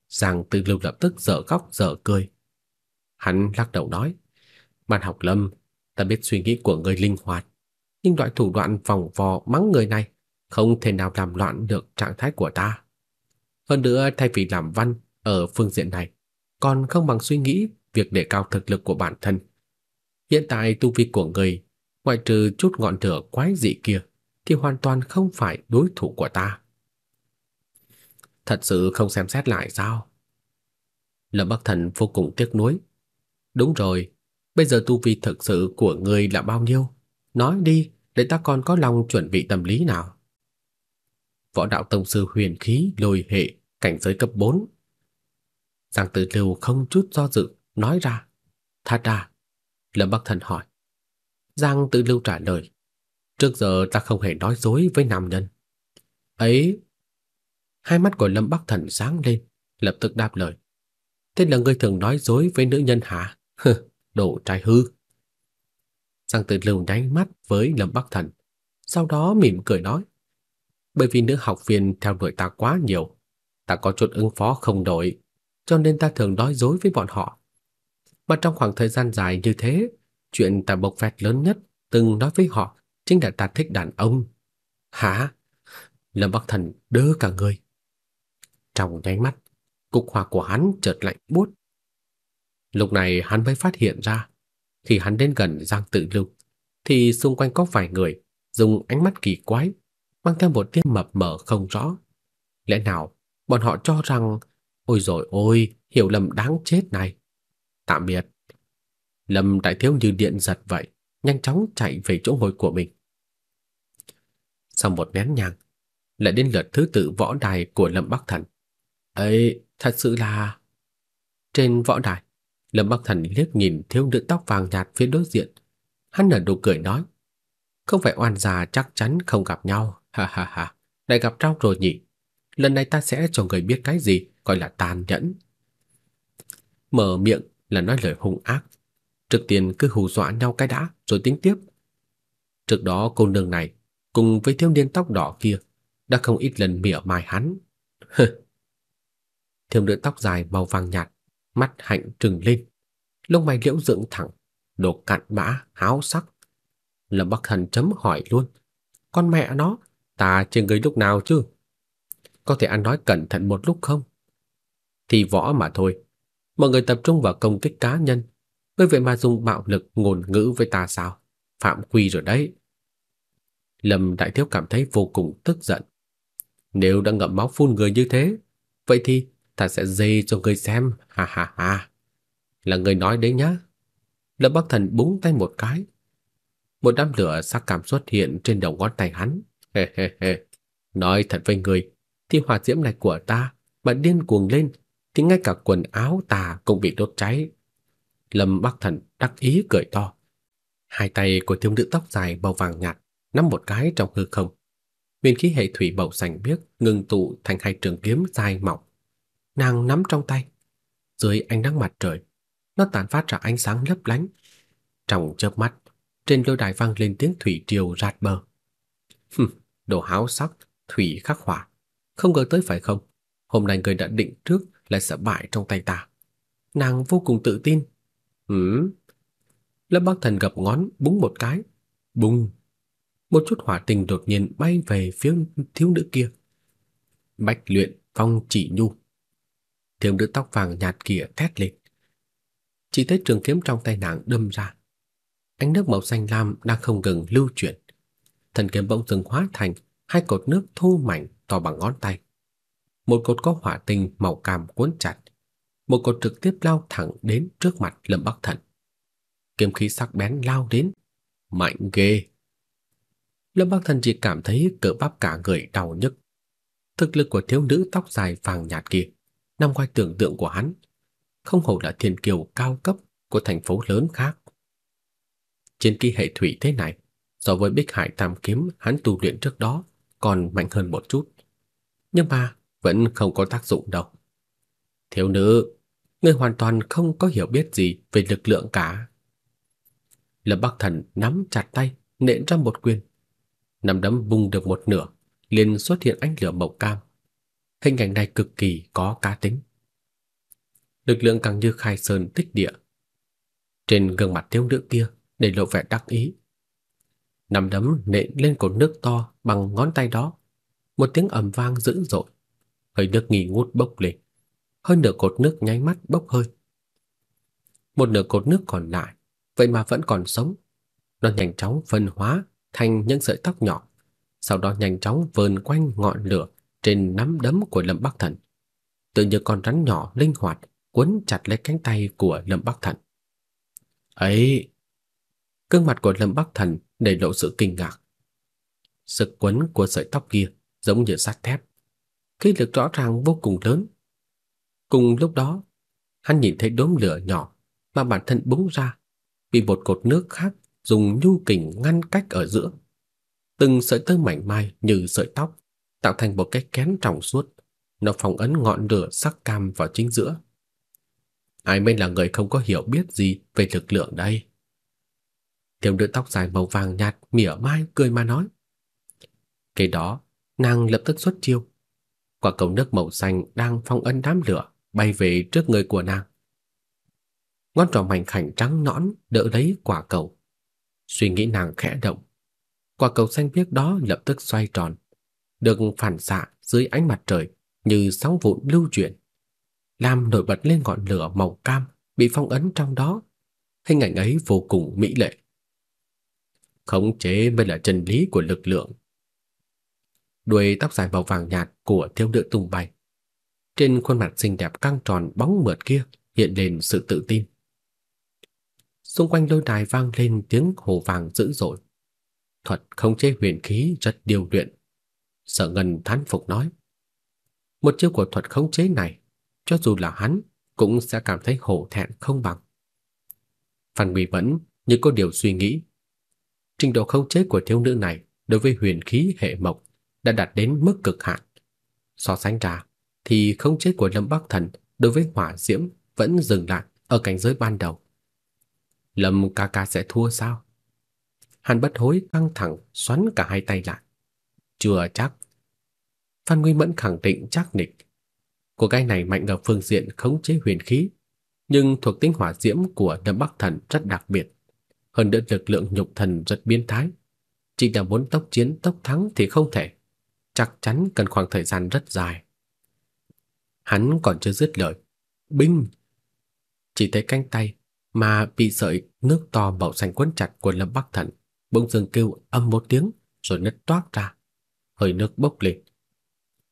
Giang Tư lục lập tức dở khóc dở cười. Hắn lắc đầu nói, "Man Học Lâm, ta biết suy nghĩ của ngươi linh hoạt, nhưng loại thủ đoạn vòng vò mắng người này không thể nào làm loạn được trạng thái của ta. Hơn nữa thay vì làm văn ở phương diện này, còn không bằng suy nghĩ việc đề cao thực lực của bản thân Hiện tại tu vi của người ngoại trừ chút ngọn lửa quái dị kia thì hoàn toàn không phải đối thủ của ta. Thật sự không xem xét lại sao? Lâm Bắc Thần vô cùng tiếc nuối. Đúng rồi, bây giờ tu vi thực sự của ngươi là bao nhiêu? Nói đi, để ta còn có lòng chuẩn bị tâm lý nào. Võ đạo tông sư huyền khí lôi hệ, cảnh giới cấp 4. Giang Tử Lưu không chút do dự nói ra, thật ra à, Lâm Bắc Thần hỏi. Giang Tử Lưu trả lời, trước giờ ta không hề nói dối với nam nhân. Ấy, hai mắt của Lâm Bắc Thần sáng lên, lập tức đáp lời. Thế là ngươi thường nói dối với nữ nhân hả? (laughs) Hừ, đồ trai hư. Giang Tử Lưu nháy mắt với Lâm Bắc Thần, sau đó mỉm cười nói. Bởi vì nữ học viên theo đuổi ta quá nhiều, ta có chút ứng phó không đổi, cho nên ta thường nói dối với bọn họ. Mà trong khoảng thời gian dài như thế, chuyện ta bộc phét lớn nhất từng nói với họ chính là ta thích đàn ông. Hả? Lâm Bắc Thần đỡ cả người. Trong nháy mắt, cục hòa của hắn chợt lạnh buốt. Lúc này hắn mới phát hiện ra, khi hắn đến gần Giang Tự Lục thì xung quanh có vài người dùng ánh mắt kỳ quái, mang theo một tiếng mập mờ không rõ. Lẽ nào bọn họ cho rằng ôi rồi ôi, hiểu lầm đáng chết này. Tạm biệt. Lâm Đại Thiếu như điện giật vậy, nhanh chóng chạy về chỗ hồi của mình. Sau một nén nhàng, lại đến lượt thứ tự võ đài của Lâm Bắc Thần. Ấy, thật sự là... Trên võ đài, Lâm Bắc Thần liếc nhìn thiếu nữ tóc vàng nhạt phía đối diện. Hắn nở nụ cười nói. Không phải oan già chắc chắn không gặp nhau, (laughs) ha ha ha, lại gặp nhau rồi nhỉ. Lần này ta sẽ cho người biết cái gì gọi là tàn nhẫn. Mở miệng là nói lời hung ác. Trước tiên cứ hù dọa nhau cái đã rồi tính tiếp. Trước đó cô nương này cùng với thiếu niên tóc đỏ kia đã không ít lần mỉa mai hắn. Thiếu nữ tóc dài màu vàng nhạt, mắt hạnh trừng lên, lông mày liễu dựng thẳng, đồ cặn bã, háo sắc. Lâm Bắc Thần chấm hỏi luôn, con mẹ nó, ta trên người lúc nào chứ? Có thể ăn nói cẩn thận một lúc không? Thì võ mà thôi, mọi người tập trung vào công kích cá nhân, ngươi vậy mà dùng bạo lực ngôn ngữ với ta sao? Phạm quy rồi đấy." Lâm Đại Thiếu cảm thấy vô cùng tức giận. Nếu đã ngậm máu phun người như thế, vậy thì ta sẽ dê cho ngươi xem, ha ha ha. Là ngươi nói đấy nhá. Lâm Bắc Thần búng tay một cái. Một đám lửa sắc cảm xuất hiện trên đầu ngón tay hắn. Hê hê hê. Nói thật với ngươi, thi hỏa diễm này của ta mà điên cuồng lên thì ngay cả quần áo ta cũng bị đốt cháy. Lâm Bắc Thần đắc ý cười to. Hai tay của thiếu nữ tóc dài màu vàng nhạt nắm một cái trong hư không. Nguyên khí hệ thủy màu xanh biếc ngừng tụ thành hai trường kiếm dài mỏng. Nàng nắm trong tay. Dưới ánh nắng mặt trời, nó tản phát ra ánh sáng lấp lánh. Trong chớp mắt, trên lôi đài vang lên tiếng thủy triều rạt bờ. Hừm, đồ háo sắc, thủy khắc hỏa. Không ngờ tới phải không? Hôm nay người đã định trước lại sợ bại trong tay ta. Nàng vô cùng tự tin. Ừm. Lâm Bắc Thần gập ngón búng một cái. Bùng. Một chút hỏa tình đột nhiên bay về phía thiếu nữ kia. Bạch luyện phong chỉ nhu. Thiếu nữ tóc vàng nhạt kia thét lên. Chỉ thấy trường kiếm trong tay nàng đâm ra. Ánh nước màu xanh lam đang không ngừng lưu chuyển. Thần kiếm bỗng dưng hóa thành hai cột nước thô mảnh to bằng ngón tay một cột có hỏa tinh màu cam cuốn chặt, một cột trực tiếp lao thẳng đến trước mặt Lâm Bắc Thần. Kiếm khí sắc bén lao đến, mạnh ghê. Lâm Bắc Thần chỉ cảm thấy cỡ bắp cả người đau nhức. Thực lực của thiếu nữ tóc dài vàng nhạt kia nằm ngoài tưởng tượng của hắn, không hổ là thiên kiều cao cấp của thành phố lớn khác. Trên kỳ hệ thủy thế này, so với Bích Hải Tam kiếm hắn tu luyện trước đó còn mạnh hơn một chút. Nhưng mà vẫn không có tác dụng đâu. Thiếu nữ, ngươi hoàn toàn không có hiểu biết gì về lực lượng cả. Lâm Bắc Thần nắm chặt tay, nện ra một quyền. nắm đấm bung được một nửa, liền xuất hiện ánh lửa màu cam. Hình ảnh này cực kỳ có cá tính. Lực lượng càng như khai sơn tích địa. Trên gương mặt thiếu nữ kia để lộ vẻ đắc ý. nắm đấm nện lên cột nước to bằng ngón tay đó. Một tiếng ầm vang dữ dội hơi nước nghi ngút bốc lên. Hơn nửa cột nước nháy mắt bốc hơi. Một nửa cột nước còn lại, vậy mà vẫn còn sống. Nó nhanh chóng phân hóa thành những sợi tóc nhỏ, sau đó nhanh chóng vờn quanh ngọn lửa trên nắm đấm của Lâm Bắc Thần. Tự như con rắn nhỏ linh hoạt quấn chặt lấy cánh tay của Lâm Bắc Thần. "Ấy!" Cương mặt của Lâm Bắc Thần để lộ sự kinh ngạc. sự quấn của sợi tóc kia giống như sắt thép, khí lực rõ ràng vô cùng lớn. Cùng lúc đó, hắn nhìn thấy đốm lửa nhỏ mà bản thân búng ra, bị một cột nước khác dùng nhu kình ngăn cách ở giữa. Từng sợi tơ mảnh mai như sợi tóc, tạo thành một cái kén trong suốt, nó phòng ấn ngọn lửa sắc cam vào chính giữa. Ai mới là người không có hiểu biết gì về lực lượng đây? Thiếu nữ tóc dài màu vàng nhạt mỉa mai cười mà nói. Kế đó, nàng lập tức xuất chiêu, quả cầu nước màu xanh đang phong ấn đám lửa bay về trước người của nàng. Ngón trỏ mảnh khảnh trắng nõn đỡ lấy quả cầu. Suy nghĩ nàng khẽ động. Quả cầu xanh biếc đó lập tức xoay tròn, được phản xạ dưới ánh mặt trời như sóng vụn lưu chuyển, lam nổi bật lên ngọn lửa màu cam bị phong ấn trong đó. Hình ảnh ấy vô cùng mỹ lệ. Khống chế mới là chân lý của lực lượng đuôi tóc dài màu vàng nhạt của thiếu nữ tung bay. Trên khuôn mặt xinh đẹp căng tròn bóng mượt kia hiện lên sự tự tin. Xung quanh lôi đài vang lên tiếng hô vàng dữ dội. Thuật khống chế huyền khí rất điều luyện. Sở Ngân thán phục nói: "Một chiêu của thuật khống chế này, cho dù là hắn cũng sẽ cảm thấy hổ thẹn không bằng." Phan Ngụy vẫn như có điều suy nghĩ. Trình độ khống chế của thiếu nữ này đối với huyền khí hệ mộc đã đạt đến mức cực hạn. So sánh ra thì không chết của Lâm Bắc Thần đối với hỏa diễm vẫn dừng lại ở cảnh giới ban đầu. Lâm ca ca sẽ thua sao? Hàn Bất Hối căng thẳng xoắn cả hai tay lại. Chưa chắc. Phan Nguyên Mẫn khẳng định chắc nịch. Của cái này mạnh ở phương diện khống chế huyền khí, nhưng thuộc tính hỏa diễm của Lâm Bắc Thần rất đặc biệt, hơn nữa lực lượng nhục thần rất biến thái, chỉ là muốn tốc chiến tốc thắng thì không thể chắc chắn cần khoảng thời gian rất dài. Hắn còn chưa dứt lời, binh chỉ thấy cánh tay mà bị sợi nước to màu xanh quấn chặt của Lâm Bắc Thần bỗng dưng kêu âm một tiếng rồi nứt toác ra, hơi nước bốc lên.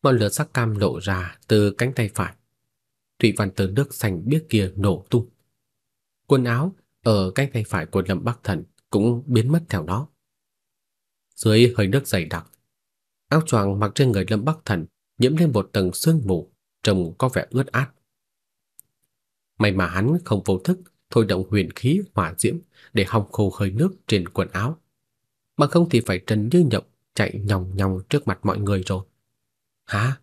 Ngọn lửa sắc cam lộ ra từ cánh tay phải. Thủy văn từ nước xanh biếc kia nổ tung. Quần áo ở cánh tay phải của Lâm Bắc Thần cũng biến mất theo đó Dưới hơi nước dày đặc, Áo choàng mặc trên người Lâm Bắc Thần nhiễm lên một tầng sương mù, trông có vẻ ướt át. May mà hắn không vô thức thôi động huyền khí hỏa diễm để hong khô hơi nước trên quần áo, mà không thì phải trần như nhộng chạy nhòng nhòng trước mặt mọi người rồi. Hả?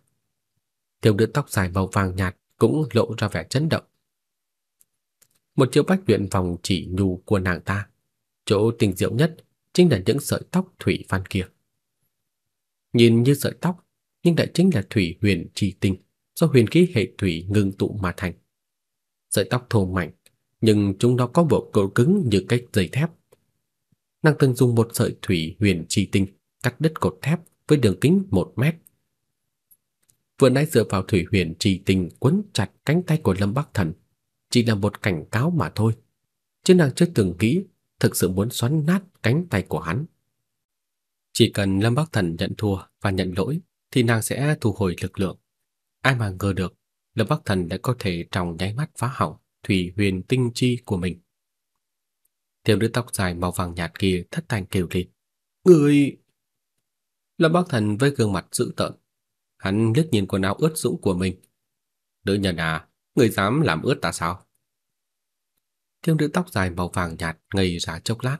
Tiểu nữ tóc dài màu vàng nhạt cũng lộ ra vẻ chấn động. Một chiếc bách luyện vòng chỉ nhu của nàng ta, chỗ tình diệu nhất chính là những sợi tóc thủy phan kia nhìn như sợi tóc, nhưng lại chính là thủy huyền chi tinh do huyền khí hệ thủy ngưng tụ mà thành. Sợi tóc thô mảnh, nhưng chúng nó có bộ cấu cứng như cách dây thép. Nàng từng dùng một sợi thủy huyền chi tinh cắt đứt cột thép với đường kính một mét. Vừa nãy dựa vào thủy huyền trì tinh quấn chặt cánh tay của Lâm Bắc Thần, chỉ là một cảnh cáo mà thôi, chứ nàng chưa từng nghĩ thực sự muốn xoắn nát cánh tay của hắn. Chỉ cần Lâm Bắc Thần nhận thua và nhận lỗi thì nàng sẽ thu hồi lực lượng. Ai mà ngờ được, Lâm Bắc Thần đã có thể trong nháy mắt phá hỏng thủy huyền tinh chi của mình. Thiếu nữ tóc dài màu vàng nhạt kia thất thanh kêu lên. Người... Lâm Bắc Thần với gương mặt dữ tợn. Hắn liếc nhìn quần áo ướt dũng của mình. Nữ nhân à, người dám làm ướt ta sao? Thiếu nữ tóc dài màu vàng nhạt ngây ra chốc lát.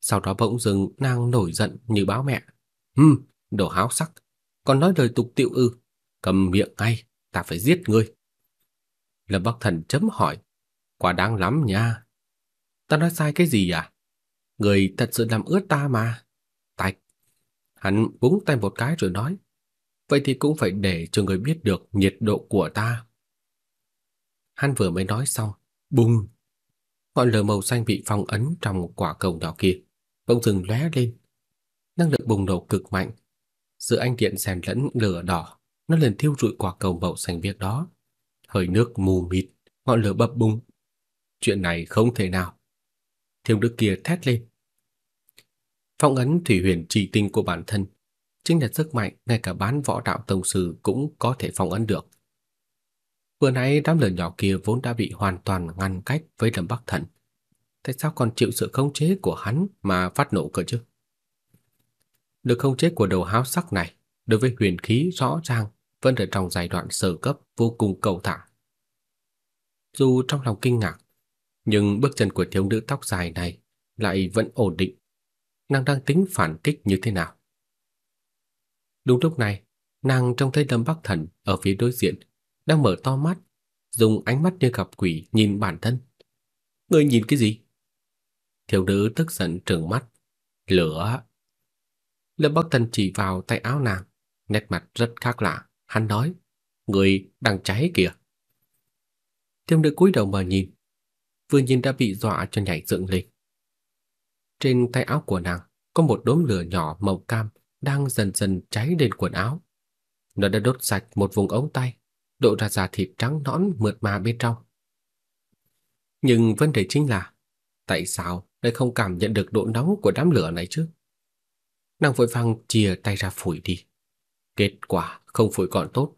Sau đó bỗng dưng nàng nổi giận như báo mẹ. Hừm, đồ háo sắc, còn nói lời tục tiệu ư? Cầm miệng ngay, ta phải giết ngươi. Lâm Bắc Thần chấm hỏi, quả đáng lắm nha. Ta nói sai cái gì à? Người thật sự làm ướt ta mà. Tạch. Hắn búng tay một cái rồi nói, vậy thì cũng phải để cho người biết được nhiệt độ của ta. Hắn vừa mới nói xong, bùng, ngọn lửa màu xanh bị phong ấn trong quả cầu đỏ kia bỗng dừng lóe lên. Năng lượng bùng nổ cực mạnh, giữa anh điện xen lẫn lửa đỏ, nó liền thiêu rụi quả cầu màu xanh biếc đó. Hơi nước mù mịt, ngọn lửa bập bùng. Chuyện này không thể nào. Thiêu đức kia thét lên. Phong ấn thủy huyền trì tinh của bản thân chính là sức mạnh ngay cả bán võ đạo tông sư cũng có thể phong ấn được. Vừa nãy đám lửa nhỏ kia vốn đã bị hoàn toàn ngăn cách với Lâm Bắc Thần tại sao còn chịu sự khống chế của hắn mà phát nổ cơ chứ? Được khống chế của đầu háo sắc này, đối với huyền khí rõ ràng vẫn ở trong giai đoạn sơ cấp vô cùng cầu thả. Dù trong lòng kinh ngạc, nhưng bước chân của thiếu nữ tóc dài này lại vẫn ổn định. Nàng đang tính phản kích như thế nào? Đúng lúc này, nàng trông thấy Lâm Bắc Thần ở phía đối diện, đang mở to mắt, dùng ánh mắt như gặp quỷ nhìn bản thân. Ngươi nhìn cái gì? Thiếu nữ tức giận trừng mắt, lửa. Lâm Bắc Thần chỉ vào tay áo nàng, nét mặt rất khác lạ, hắn nói: "Người đang cháy kìa." Thiếu nữ cúi đầu mà nhìn, vừa nhìn đã bị dọa cho nhảy dựng lên. Trên tay áo của nàng có một đốm lửa nhỏ màu cam đang dần dần cháy lên quần áo. Nó đã đốt sạch một vùng ống tay, độ ra da thịt trắng nõn mượt mà bên trong. Nhưng vấn đề chính là tại sao lại không cảm nhận được độ nóng của đám lửa này chứ. Nàng vội vàng chìa tay ra phủi đi. Kết quả không phủi còn tốt.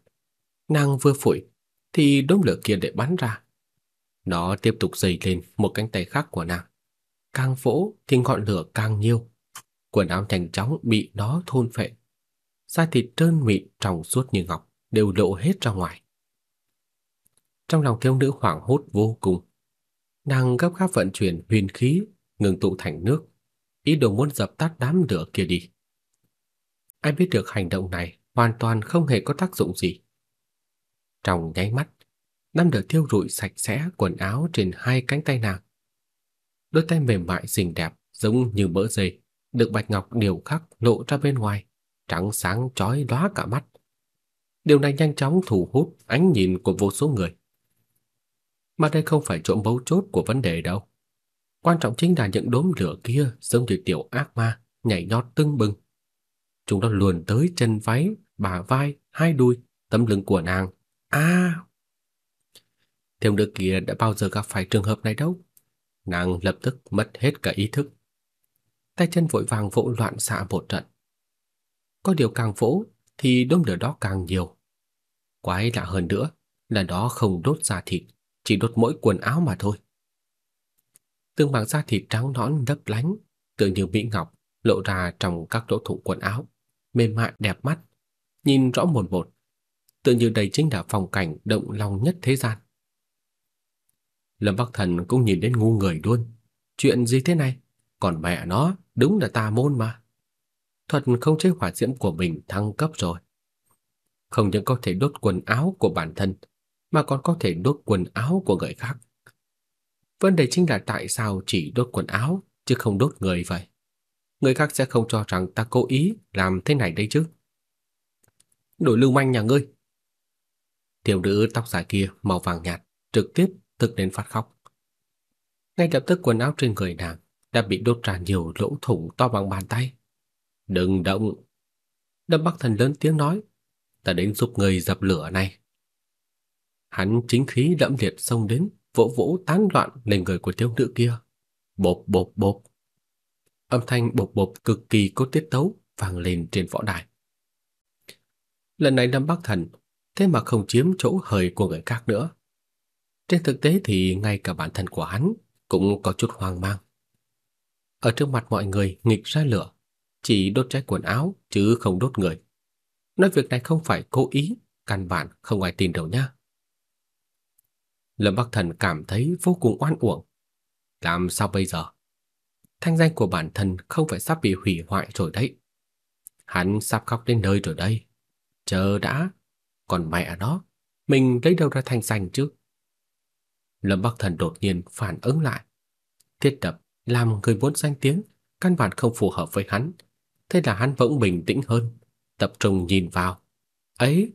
Nàng vừa phủi thì đốm lửa kia lại bắn ra. Nó tiếp tục dày lên một cánh tay khác của nàng. Càng vỗ thì ngọn lửa càng nhiều. Quần áo thành chóng bị nó thôn phệ. Da thịt trơn mịn trong suốt như ngọc đều lộ hết ra ngoài. Trong lòng thiếu nữ hoảng hốt vô cùng. Nàng gấp gáp vận chuyển huyền khí ngừng tụ thành nước, ý đồ muốn dập tắt đám lửa kia đi. ai biết được hành động này hoàn toàn không hề có tác dụng gì. Trong nháy mắt, năm đỡ thiêu rụi sạch sẽ quần áo trên hai cánh tay nàng. Đôi tay mềm mại xinh đẹp giống như mỡ dê, được bạch ngọc điều khắc lộ ra bên ngoài, trắng sáng chói lóa cả mắt. Điều này nhanh chóng thu hút ánh nhìn của vô số người. Mà đây không phải chỗ bấu chốt của vấn đề đâu. Quan trọng chính là những đốm lửa kia giống như tiểu ác ma nhảy nhót tưng bừng. Chúng nó luồn tới chân váy, bả vai, hai đuôi, tấm lưng của nàng. A! À! Thiếu nữ kia đã bao giờ gặp phải trường hợp này đâu. Nàng lập tức mất hết cả ý thức. Tay chân vội vàng vỗ loạn xạ một trận. Có điều càng vỗ thì đốm lửa đó càng nhiều. Quái lạ hơn nữa là đó không đốt da thịt, chỉ đốt mỗi quần áo mà thôi. Từng mảng da thịt trắng nõn lấp lánh, tựa như mỹ ngọc lộ ra trong các lỗ thủng quần áo, mềm mại đẹp mắt, nhìn rõ mồn một. Tựa như đây chính là phong cảnh động lòng nhất thế gian. Lâm Bắc Thần cũng nhìn đến ngu người luôn. Chuyện gì thế này? Còn mẹ nó, đúng là tà môn mà. Thuật không chế hỏa diễm của mình thăng cấp rồi. Không những có thể đốt quần áo của bản thân, mà còn có thể đốt quần áo của người khác. Vấn đề chính là tại sao chỉ đốt quần áo chứ không đốt người vậy? Người khác sẽ không cho rằng ta cố ý làm thế này đấy chứ. Đổi lưu manh nhà ngươi. Tiểu nữ tóc dài kia màu vàng nhạt, trực tiếp thực đến phát khóc. Ngay lập tức quần áo trên người nàng đã bị đốt ra nhiều lỗ thủng to bằng bàn tay. "Đừng động." Đâm Bắc Thần lớn tiếng nói, "Ta đến giúp người dập lửa này." Hắn chính khí lẫm liệt xông đến, vỗ vỗ tán loạn lên người của thiếu nữ kia. Bộp bộp bộp. Âm thanh bộp bộp cực kỳ có tiết tấu vang lên trên võ đài. Lần này nam Bắc Thần thế mà không chiếm chỗ hời của người khác nữa. Trên thực tế thì ngay cả bản thân của hắn cũng có chút hoang mang. Ở trước mặt mọi người nghịch ra lửa, chỉ đốt cháy quần áo chứ không đốt người. Nói việc này không phải cố ý, căn bản không ai tin đâu nhá. Lâm Bắc Thần cảm thấy vô cùng oan uổng. Làm sao bây giờ? Thanh danh của bản thân không phải sắp bị hủy hoại rồi đấy. Hắn sắp khóc đến nơi rồi đây. Chờ đã, còn mẹ nó, mình lấy đâu ra thanh danh chứ? Lâm Bắc Thần đột nhiên phản ứng lại. Thiết đập làm người muốn danh tiếng, căn bản không phù hợp với hắn. Thế là hắn vẫn bình tĩnh hơn, tập trung nhìn vào. Ấy,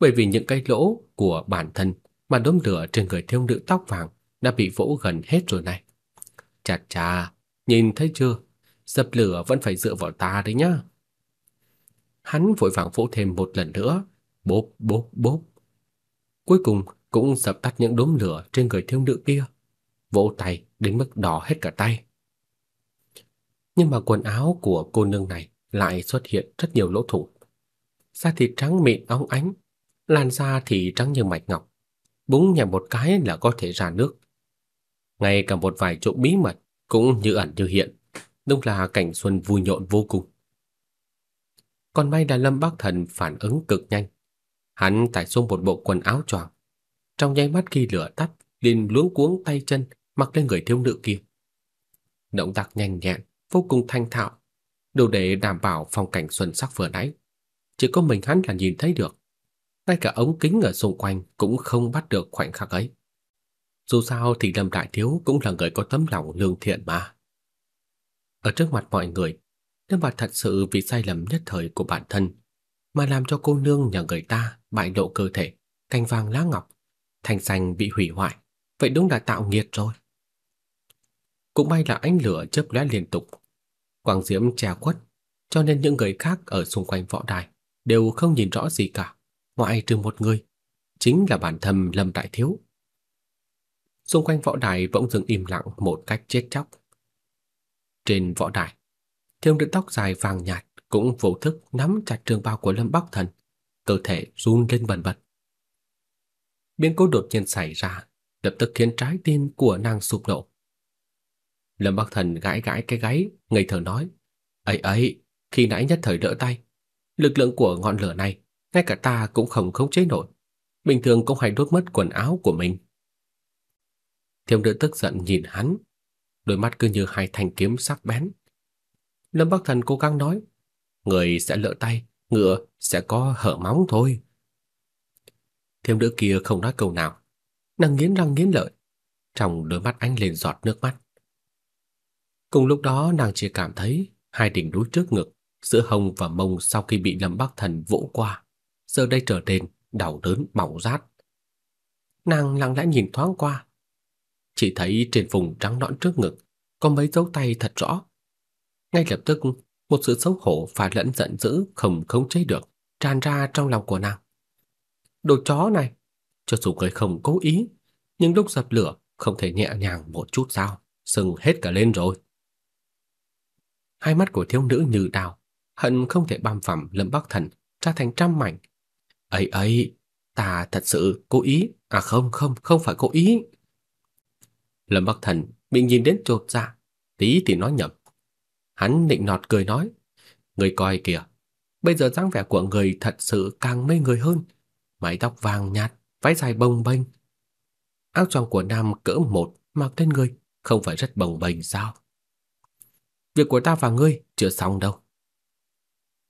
bởi vì những cái lỗ của bản thân mà đốm lửa trên người thiếu nữ tóc vàng đã bị vỗ gần hết rồi này. Chà chà, nhìn thấy chưa? Dập lửa vẫn phải dựa vào ta đấy nhá. Hắn vội vàng vỗ thêm một lần nữa, bốp bốp bốp. Cuối cùng cũng dập tắt những đốm lửa trên người thiếu nữ kia, vỗ tay đến mức đỏ hết cả tay. Nhưng mà quần áo của cô nương này lại xuất hiện rất nhiều lỗ thủng. Da thịt trắng mịn óng ánh, làn da thì trắng như mạch ngọc, búng nhẹ một cái là có thể ra nước. Ngay cả một vài chỗ bí mật cũng như ẩn như hiện, đúng là cảnh xuân vui nhộn vô cùng. Còn may là Lâm Bắc Thần phản ứng cực nhanh. Hắn tải xuống một bộ quần áo choàng, trong nháy mắt khi lửa tắt, liền luống cuống tay chân mặc lên người thiếu nữ kia. Động tác nhanh nhẹn, vô cùng thanh thạo, đủ để đảm bảo phong cảnh xuân sắc vừa nãy. Chỉ có mình hắn là nhìn thấy được ngay cả ống kính ở xung quanh cũng không bắt được khoảnh khắc ấy. Dù sao thì Lâm Đại Thiếu cũng là người có tấm lòng lương thiện mà. Ở trước mặt mọi người, nếu mà thật sự vì sai lầm nhất thời của bản thân mà làm cho cô nương nhà người ta bại lộ cơ thể, canh vàng lá ngọc, thành xanh bị hủy hoại, vậy đúng là tạo nghiệt rồi. Cũng may là ánh lửa chớp lóe liên tục, quang diễm che quất, cho nên những người khác ở xung quanh võ đài đều không nhìn rõ gì cả ngoại trừ một người, chính là bản thân Lâm Đại Thiếu. Xung quanh võ đài bỗng dưng im lặng một cách chết chóc. Trên võ đài, Thiêm Đức tóc dài vàng nhạt cũng vô thức nắm chặt trường bao của Lâm Bắc Thần, cơ thể run lên bần bật. Biến cố đột nhiên xảy ra, lập tức khiến trái tim của nàng sụp đổ. Lâm Bắc Thần gãi gãi cái gáy, ngây thở nói: "Ấy ấy, khi nãy nhất thời đỡ tay, lực lượng của ngọn lửa này ngay cả ta cũng không khống chế nổi, bình thường cũng hay đốt mất quần áo của mình. Thiếu nữ tức giận nhìn hắn, đôi mắt cứ như hai thanh kiếm sắc bén. Lâm Bắc Thần cố gắng nói, người sẽ lỡ tay, ngựa sẽ có hở móng thôi. Thiếu nữ kia không nói câu nào, nàng nghiến răng nghiến lợi, trong đôi mắt anh lên giọt nước mắt. Cùng lúc đó nàng chỉ cảm thấy hai đỉnh núi trước ngực, giữa hông và mông sau khi bị Lâm Bắc Thần vỗ qua, giờ đây trở nên đau đớn bỏng rát. Nàng lặng lẽ nhìn thoáng qua, chỉ thấy trên vùng trắng nõn trước ngực có mấy dấu tay thật rõ. Ngay lập tức, một sự xấu hổ và lẫn giận dữ không khống chế được tràn ra trong lòng của nàng. Đồ chó này, cho dù người không cố ý, nhưng lúc dập lửa không thể nhẹ nhàng một chút sao, sưng hết cả lên rồi. Hai mắt của thiếu nữ như đào, hận không thể băm phẳng Lâm Bắc Thần ra thành trăm mảnh Ấy ấy, ta thật sự cố ý, à không không, không phải cố ý. Lâm Bắc Thần bị nhìn đến chột dạ, tí thì nói nhầm. Hắn định nọt cười nói, người coi kìa, bây giờ dáng vẻ của người thật sự càng mê người hơn, mái tóc vàng nhạt, váy dài bồng bềnh. Áo choàng của nam cỡ một mặc trên người không phải rất bồng bềnh sao? Việc của ta và ngươi chưa xong đâu.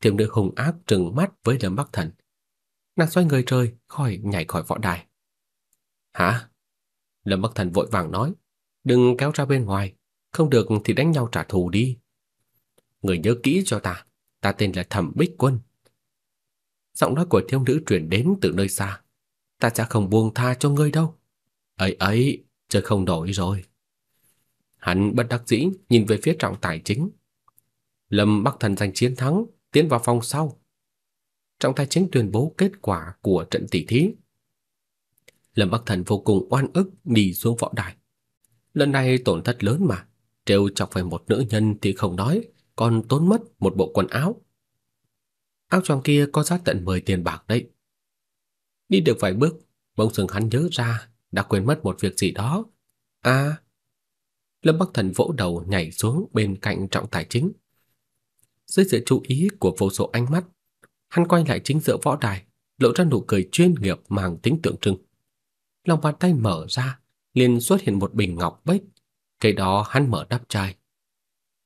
Thiểm nữ hùng ác trừng mắt với Lâm Bắc Thần. Nàng xoay người rời khỏi nhảy khỏi võ đài Hả? Lâm Bắc Thần vội vàng nói Đừng kéo ra bên ngoài Không được thì đánh nhau trả thù đi Người nhớ kỹ cho ta Ta tên là Thẩm Bích Quân Giọng nói của thiếu nữ truyền đến từ nơi xa Ta sẽ không buông tha cho ngươi đâu ấy ấy chơi không đổi rồi Hắn bất đắc dĩ nhìn về phía trọng tài chính Lâm Bắc Thần giành chiến thắng Tiến vào phòng sau trọng tài chính tuyên bố kết quả của trận tỷ thí. Lâm Bắc Thần vô cùng oan ức đi xuống võ đài. Lần này tổn thất lớn mà, trêu chọc phải một nữ nhân thì không nói, còn tốn mất một bộ quần áo. Áo choàng kia có giá tận 10 tiền bạc đấy. Đi được vài bước, bỗng dưng hắn nhớ ra đã quên mất một việc gì đó. a à, Lâm Bắc Thần vỗ đầu nhảy xuống bên cạnh trọng tài chính. Dưới sự chú ý của vô số ánh mắt Hắn quay lại chính giữa võ đài, lộ ra nụ cười chuyên nghiệp mang tính tượng trưng. Lòng bàn tay mở ra, liền xuất hiện một bình ngọc bích, cái đó hắn mở đắp chai.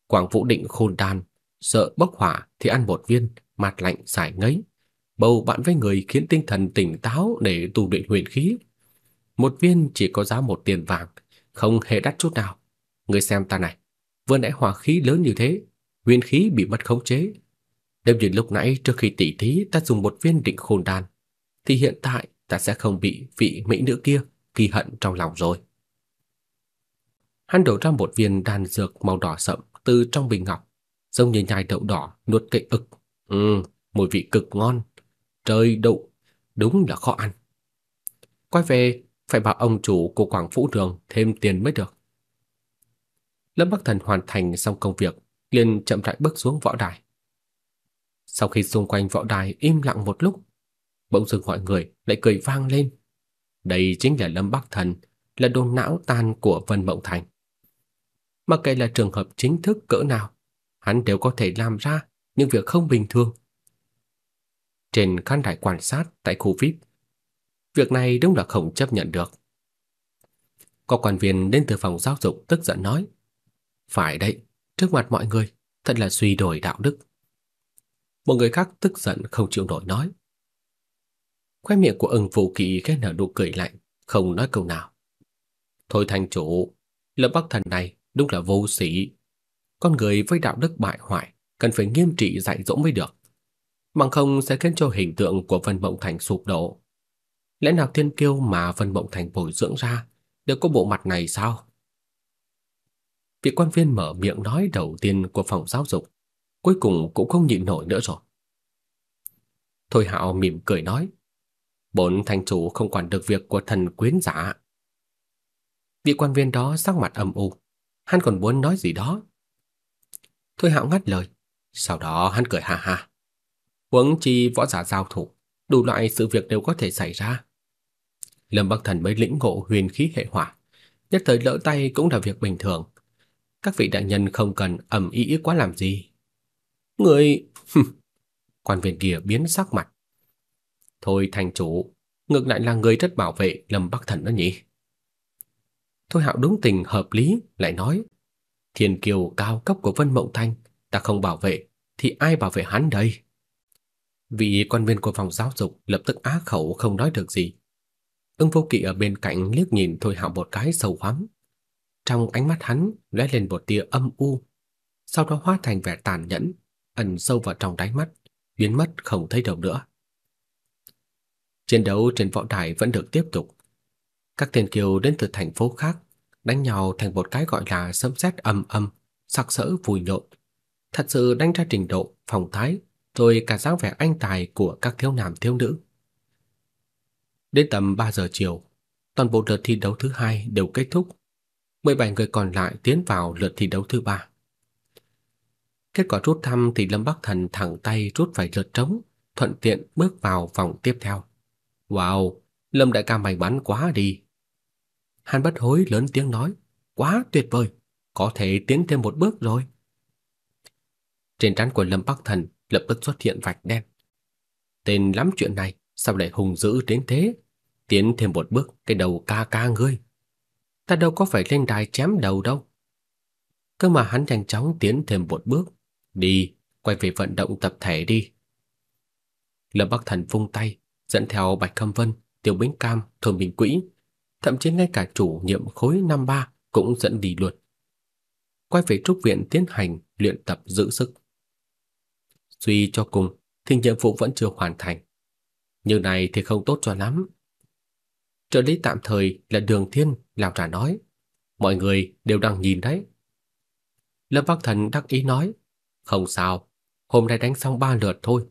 Quảng Vũ Định khôn đan, sợ bốc hỏa thì ăn một viên, mặt lạnh giải ngấy. Bầu bạn với người khiến tinh thần tỉnh táo để tu luyện huyền khí. Một viên chỉ có giá một tiền vàng, không hề đắt chút nào. Người xem ta này, vừa nãy hỏa khí lớn như thế, huyền khí bị mất khống chế, nếu như lúc nãy trước khi tỉ thí ta dùng một viên định khôn đan, thì hiện tại ta sẽ không bị vị mỹ nữ kia ghi hận trong lòng rồi. Hắn đổ ra một viên đan dược màu đỏ sậm từ trong bình ngọc, giống như nhai đậu đỏ nuốt cây ực. Ừ, mùi vị cực ngon. Trời đậu, đúng là khó ăn. Quay về, phải bảo ông chủ của Quảng phủ Đường thêm tiền mới được. Lâm Bắc Thần hoàn thành xong công việc, liền chậm rãi bước xuống võ đài. Sau khi xung quanh võ đài im lặng một lúc, bỗng dưng mọi người lại cười vang lên. Đây chính là Lâm Bắc Thần, là đồ não tàn của Vân Mộng Thành. Mặc kệ là trường hợp chính thức cỡ nào, hắn đều có thể làm ra những việc không bình thường. Trên khán đài quan sát tại khu VIP, việc này đúng là không chấp nhận được. Có quan viên đến từ phòng giáo dục tức giận nói: "Phải đấy, trước mặt mọi người, thật là suy đồi đạo đức." Một người khác tức giận không chịu nổi nói. Khoe miệng của ưng phụ kỳ khẽ nở nụ cười lạnh, không nói câu nào. Thôi thành chủ, lập bắc thần này đúng là vô sĩ. Con người với đạo đức bại hoại cần phải nghiêm trị dạy dỗ mới được. Bằng không sẽ khiến cho hình tượng của Vân Mộng Thành sụp đổ. Lẽ nào thiên kiêu mà Vân Mộng Thành bồi dưỡng ra đều có bộ mặt này sao? Vị quan viên mở miệng nói đầu tiên của phòng giáo dục cuối cùng cũng không nhịn nổi nữa rồi. Thôi Hạo mỉm cười nói, bốn thành chủ không quản được việc của thần quyến giả. Vị quan viên đó sắc mặt âm u, hắn còn muốn nói gì đó. Thôi Hạo ngắt lời, sau đó hắn cười ha ha. quấn chi võ giả giao thủ, đủ loại sự việc đều có thể xảy ra. Lâm Bắc Thần mới lĩnh ngộ huyền khí hệ hỏa, nhất thời lỡ tay cũng là việc bình thường. Các vị đại nhân không cần ầm ý ý quá làm gì. Người... quan viên kia biến sắc mặt. Thôi thành chủ, ngược lại là người rất bảo vệ Lâm Bắc Thần đó nhỉ. Thôi Hạo đúng tình hợp lý lại nói, thiên kiều cao cấp của Vân Mộng Thanh, ta không bảo vệ thì ai bảo vệ hắn đây? Vị quan viên của phòng giáo dục lập tức á khẩu không nói được gì. Ưng Vô Kỵ ở bên cạnh liếc nhìn Thôi Hạo một cái sâu hoắm. Trong ánh mắt hắn lóe lên một tia âm u, sau đó hóa thành vẻ tàn nhẫn, ẩn sâu vào trong đáy mắt, biến mất không thấy đâu nữa. Chiến đấu trên võ đài vẫn được tiếp tục. Các tên kiều đến từ thành phố khác đánh nhau thành một cái gọi là sấm sét ầm ầm, sặc sỡ vui nhộn. Thật sự đánh ra trình độ, phong thái, rồi cả dáng vẻ anh tài của các thiếu nam thiếu nữ. Đến tầm 3 giờ chiều, toàn bộ lượt thi đấu thứ hai đều kết thúc. 17 người còn lại tiến vào lượt thi đấu thứ ba. Kết quả rút thăm thì Lâm Bắc Thần thẳng tay rút phải lượt trống, thuận tiện bước vào vòng tiếp theo. Wow, Lâm đại ca may mắn quá đi. Hàn Bất Hối lớn tiếng nói, quá tuyệt vời, có thể tiến thêm một bước rồi. Trên trán của Lâm Bắc Thần lập tức xuất hiện vạch đen. Tên lắm chuyện này sao lại hùng dữ đến thế? Tiến thêm một bước cái đầu ca ca ngươi. Ta đâu có phải lên đài chém đầu đâu. Cơ mà hắn nhanh chóng tiến thêm một bước, Đi, quay về vận động tập thể đi. Lâm Bắc Thần vung tay, dẫn theo Bạch Khâm Vân, Tiêu Bính Cam, Thường Bình Quỹ, thậm chí ngay cả chủ nhiệm khối năm ba cũng dẫn đi luôn. Quay về trúc viện tiến hành luyện tập giữ sức. Suy cho cùng, thì nhiệm vụ vẫn chưa hoàn thành. Như này thì không tốt cho lắm. Trợ lý tạm thời là Đường Thiên làm trả nói, mọi người đều đang nhìn đấy. Lâm Bắc Thần đắc ý nói, không sao, hôm nay đánh xong ba lượt thôi,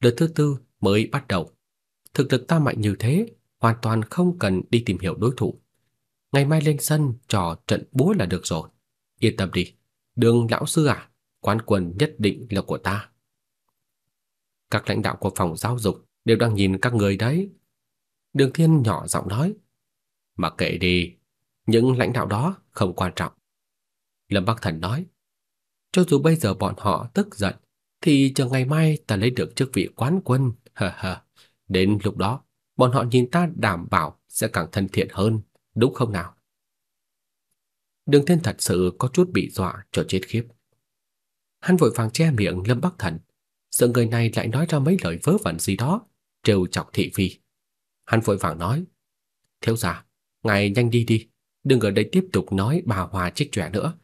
lượt thứ tư mới bắt đầu. Thực lực ta mạnh như thế, hoàn toàn không cần đi tìm hiểu đối thủ. Ngày mai lên sân trò trận búa là được rồi. Yên tâm đi, đường lão sư à, quán quân nhất định là của ta. Các lãnh đạo của phòng giáo dục đều đang nhìn các người đấy. Đường Thiên nhỏ giọng nói, mà kệ đi, những lãnh đạo đó không quan trọng." Lâm Bắc Thần nói, cho dù bây giờ bọn họ tức giận thì chờ ngày mai ta lấy được chức vị quán quân, ha (laughs) ha. Đến lúc đó, bọn họ nhìn ta đảm bảo sẽ càng thân thiện hơn, đúng không nào? Đường Thiên thật sự có chút bị dọa cho chết khiếp. Hắn vội vàng che miệng Lâm Bắc Thần, sợ người này lại nói ra mấy lời vớ vẩn gì đó, trêu chọc thị phi. Hắn vội vàng nói: "Thiếu gia, ngài nhanh đi đi, đừng ở đây tiếp tục nói bà hòa trích chọe nữa,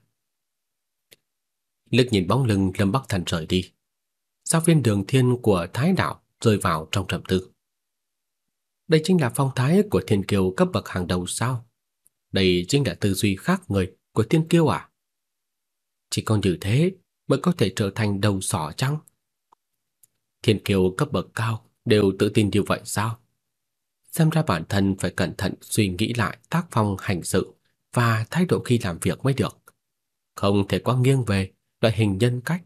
liếc nhìn bóng lưng Lâm Bắc thành rời đi. Giáo viên đường thiên của Thái Đạo rơi vào trong trầm tư. Đây chính là phong thái của thiên kiêu cấp bậc hàng đầu sao? Đây chính là tư duy khác người của thiên kiêu à? Chỉ còn như thế mới có thể trở thành đầu sỏ chăng? Thiên kiêu cấp bậc cao đều tự tin như vậy sao? Xem ra bản thân phải cẩn thận suy nghĩ lại tác phong hành sự và thái độ khi làm việc mới được. Không thể quá nghiêng về loại hình nhân cách.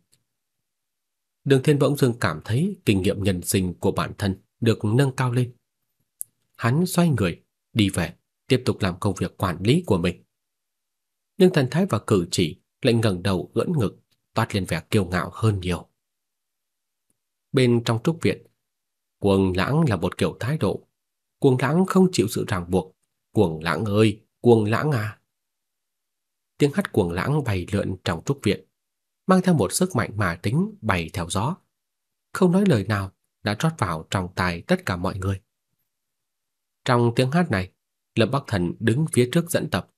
Đường Thiên bỗng dưng cảm thấy kinh nghiệm nhân sinh của bản thân được nâng cao lên. Hắn xoay người, đi về, tiếp tục làm công việc quản lý của mình. Nhưng thần thái và cử chỉ lại ngẩng đầu ưỡn ngực, toát lên vẻ kiêu ngạo hơn nhiều. Bên trong trúc viện, cuồng lãng là một kiểu thái độ. Cuồng lãng không chịu sự ràng buộc. Cuồng lãng ơi, cuồng lãng à. Tiếng hát cuồng lãng bay lượn trong trúc viện mang theo một sức mạnh mà tính bay theo gió, không nói lời nào đã trót vào trong tai tất cả mọi người. Trong tiếng hát này, Lâm Bắc Thần đứng phía trước dẫn tập.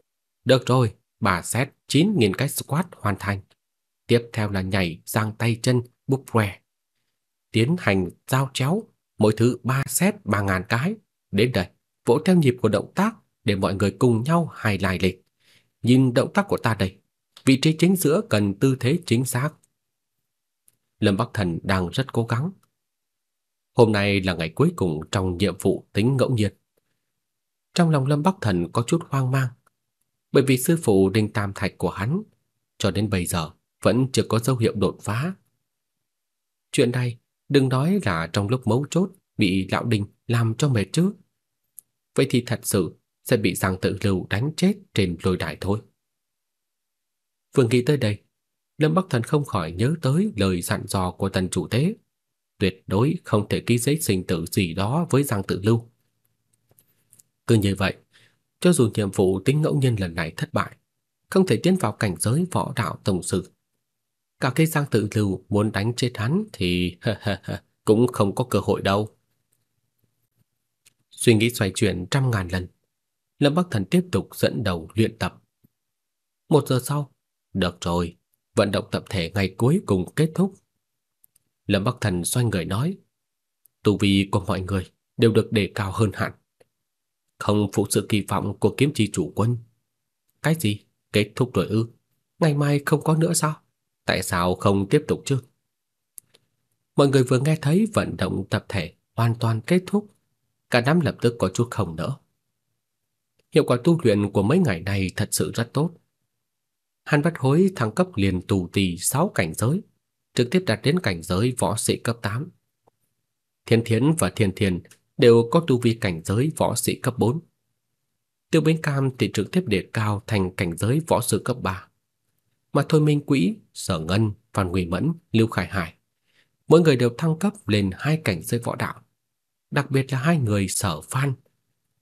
Được rồi, bà xét 9.000 cái squat hoàn thành. Tiếp theo là nhảy, giang tay chân, bục què. Tiến hành giao chéo, mỗi thứ 3 set 3.000 cái. Đến đây, vỗ theo nhịp của động tác để mọi người cùng nhau hài lại lịch. Nhìn động tác của ta đây, vị trí chính giữa cần tư thế chính xác. Lâm Bắc Thần đang rất cố gắng. Hôm nay là ngày cuối cùng trong nhiệm vụ tính ngẫu nhiên. Trong lòng Lâm Bắc Thần có chút hoang mang, bởi vì sư phụ Đinh Tam Thạch của hắn cho đến bây giờ vẫn chưa có dấu hiệu đột phá. Chuyện này đừng nói là trong lúc mấu chốt bị lão Đinh làm cho mệt chứ. Vậy thì thật sự sẽ bị Giang Tự Lưu đánh chết trên lôi đài thôi. Vừa nghĩ tới đây, Lâm Bắc Thần không khỏi nhớ tới lời dặn dò của tần chủ tế, tuyệt đối không thể ký giấy sinh tử gì đó với Giang Tử Lưu. Cứ như vậy, cho dù nhiệm vụ tính ngẫu nhiên lần này thất bại, không thể tiến vào cảnh giới võ đạo tổng sư. Cả cái Giang Tử Lưu muốn đánh chết hắn thì cũng không có cơ hội đâu. Suy nghĩ xoay chuyển trăm ngàn lần, Lâm Bắc Thần tiếp tục dẫn đầu luyện tập. Một giờ sau, được rồi, vận động tập thể ngày cuối cùng kết thúc. Lâm Bắc Thần xoay người nói, tu vi của mọi người đều được đề cao hơn hẳn. Không phụ sự kỳ vọng của kiếm chi chủ quân. Cái gì? Kết thúc rồi ư? Ngày mai không có nữa sao? Tại sao không tiếp tục chứ? Mọi người vừa nghe thấy vận động tập thể hoàn toàn kết thúc, cả đám lập tức có chút không nỡ. Hiệu quả tu luyện của mấy ngày này thật sự rất tốt. Hàn Bách Hối thăng cấp liền tù tì 6 cảnh giới, trực tiếp đạt đến cảnh giới võ sĩ cấp 8. Thiên Thiên và Thiên Thiên đều có tu vi cảnh giới võ sĩ cấp 4. Tiêu Bính Cam thì trực tiếp đề cao thành cảnh giới võ sư cấp 3. Mà Thôi Minh Quỹ, Sở Ngân, Phan Nguy Mẫn, Lưu Khải Hải, mỗi người đều thăng cấp lên hai cảnh giới võ đạo. Đặc biệt là hai người Sở Phan,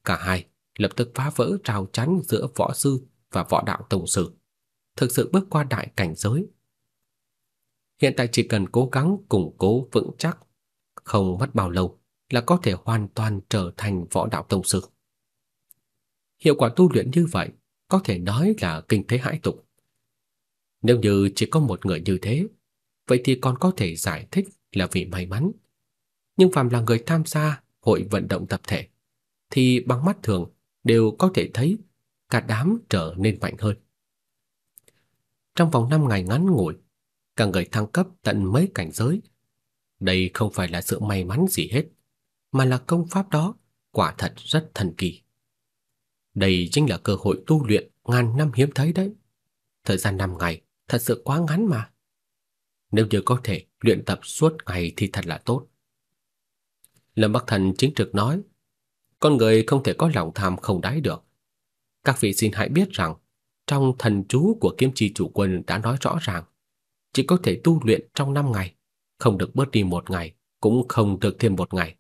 cả hai lập tức phá vỡ rào chắn giữa võ sư và võ đạo tổng sư thực sự bước qua đại cảnh giới. Hiện tại chỉ cần cố gắng củng cố vững chắc, không mất bao lâu là có thể hoàn toàn trở thành võ đạo tông sư. Hiệu quả tu luyện như vậy có thể nói là kinh thế hãi tục. Nếu như chỉ có một người như thế, vậy thì còn có thể giải thích là vì may mắn. Nhưng phàm là người tham gia hội vận động tập thể thì bằng mắt thường đều có thể thấy cả đám trở nên mạnh hơn trong vòng 5 ngày ngắn ngủi, cả người thăng cấp tận mấy cảnh giới. Đây không phải là sự may mắn gì hết, mà là công pháp đó quả thật rất thần kỳ. Đây chính là cơ hội tu luyện ngàn năm hiếm thấy đấy. Thời gian 5 ngày thật sự quá ngắn mà. Nếu như có thể luyện tập suốt ngày thì thật là tốt. Lâm Bắc Thần chính trực nói, con người không thể có lòng tham không đáy được. Các vị xin hãy biết rằng trong thần chú của kiếm chi chủ quân đã nói rõ ràng, chỉ có thể tu luyện trong 5 ngày, không được bớt đi một ngày, cũng không được thêm một ngày,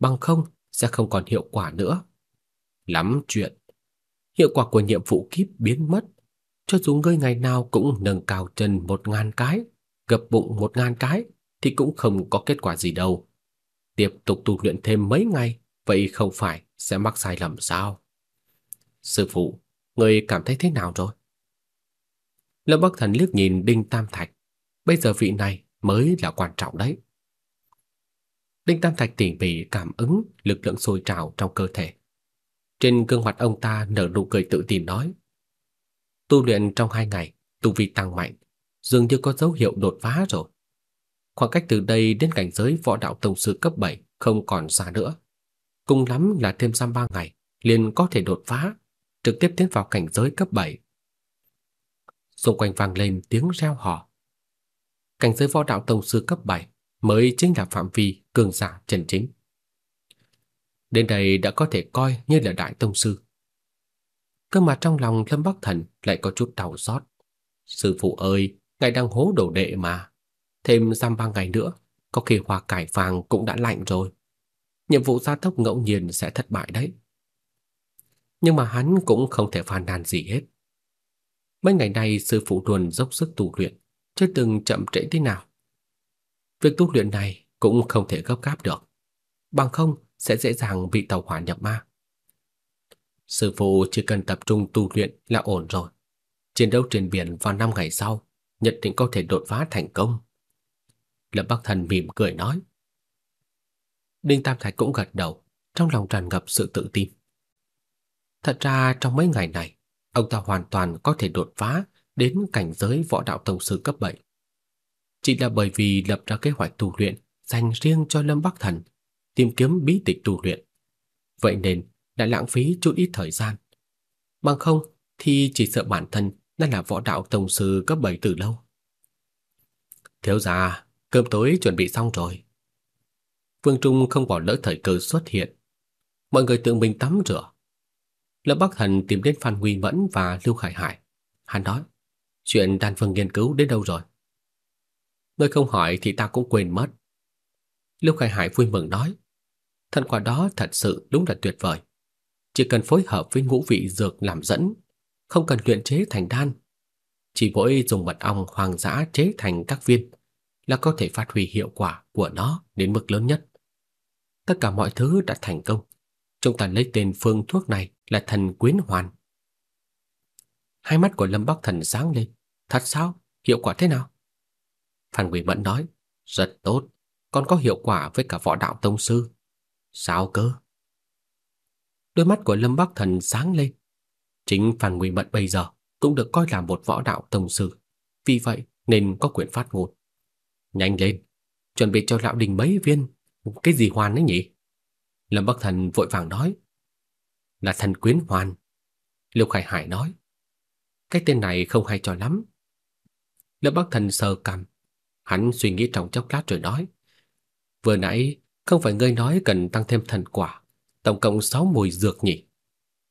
bằng không sẽ không còn hiệu quả nữa. Lắm chuyện. Hiệu quả của nhiệm vụ kíp biến mất, cho dù ngươi ngày nào cũng nâng cao chân một ngàn cái, gập bụng một ngàn cái thì cũng không có kết quả gì đâu. Tiếp tục tu luyện thêm mấy ngày, vậy không phải sẽ mắc sai lầm sao? Sư phụ, người cảm thấy thế nào rồi? Lâm Bắc Thần liếc nhìn Đinh Tam Thạch, bây giờ vị này mới là quan trọng đấy. Đinh Tam Thạch tỉ mỉ cảm ứng lực lượng sôi trào trong cơ thể. Trên gương mặt ông ta nở nụ cười tự tin nói: "Tu luyện trong hai ngày, tu vi tăng mạnh, dường như có dấu hiệu đột phá rồi. Khoảng cách từ đây đến cảnh giới võ đạo tông sư cấp 7 không còn xa nữa, cùng lắm là thêm giam ba ngày liền có thể đột phá." trực tiếp tiến vào cảnh giới cấp 7. Xung quanh vang lên tiếng reo hò. Cảnh giới võ đạo tông sư cấp 7 mới chính là phạm vi cường giả chân chính. Đến đây đã có thể coi như là đại tông sư. Cơ mà trong lòng Lâm Bắc Thần lại có chút đau xót. Sư phụ ơi, ngài đang hố đồ đệ mà. Thêm dăm ba ngày nữa, có khi hoa cải vàng cũng đã lạnh rồi. Nhiệm vụ gia tốc ngẫu nhiên sẽ thất bại đấy nhưng mà hắn cũng không thể phàn nàn gì hết. Mấy ngày nay sư phụ luôn dốc sức tu luyện, chưa từng chậm trễ thế nào. Việc tu luyện này cũng không thể gấp gáp được, bằng không sẽ dễ dàng bị tàu hỏa nhập ma. Sư phụ chỉ cần tập trung tu luyện là ổn rồi. Chiến đấu trên biển vào năm ngày sau, nhất định có thể đột phá thành công. Lâm Bắc Thần mỉm cười nói. Đinh Tam Thạch cũng gật đầu, trong lòng tràn ngập sự tự tin. Thật ra trong mấy ngày này, ông ta hoàn toàn có thể đột phá đến cảnh giới võ đạo tông sư cấp 7. Chỉ là bởi vì lập ra kế hoạch tu luyện dành riêng cho Lâm Bắc Thần, tìm kiếm bí tịch tu luyện. Vậy nên đã lãng phí chút ít thời gian. Bằng không thì chỉ sợ bản thân đã là võ đạo tông sư cấp 7 từ lâu. Thiếu gia, cơm tối chuẩn bị xong rồi. Vương Trung không bỏ lỡ thời cơ xuất hiện. Mọi người tự mình tắm rửa, Lâm Bắc Thần tìm đến Phan Huy Mẫn và Lưu Khải Hải. Hắn nói, chuyện đan phương nghiên cứu đến đâu rồi? Ngươi không hỏi thì ta cũng quên mất. Lưu Khải Hải vui mừng nói, thần quả đó thật sự đúng là tuyệt vời. Chỉ cần phối hợp với ngũ vị dược làm dẫn, không cần luyện chế thành đan. Chỉ mỗi dùng mật ong hoàng dã chế thành các viên là có thể phát huy hiệu quả của nó đến mức lớn nhất. Tất cả mọi thứ đã thành công. Chúng ta lấy tên phương thuốc này là thần quyến hoàn. Hai mắt của Lâm Bắc Thần sáng lên. Thật sao? Hiệu quả thế nào? Phan Quỷ Mẫn nói, rất tốt, còn có hiệu quả với cả võ đạo tông sư. Sao cơ? Đôi mắt của Lâm Bắc Thần sáng lên. Chính Phan Quỷ Mẫn bây giờ cũng được coi là một võ đạo tông sư. Vì vậy nên có quyền phát ngôn. Nhanh lên, chuẩn bị cho lão đình mấy viên, cái gì hoàn đấy nhỉ? Lâm Bắc Thần vội vàng nói, là thần quyến hoàn. Liêu Khải Hải nói. Cái tên này không hay cho lắm. Lâm Bắc Thần sờ cằm. Hắn suy nghĩ trong chốc lát rồi nói. Vừa nãy không phải ngươi nói cần tăng thêm thần quả, tổng cộng 6 mùi dược nhỉ.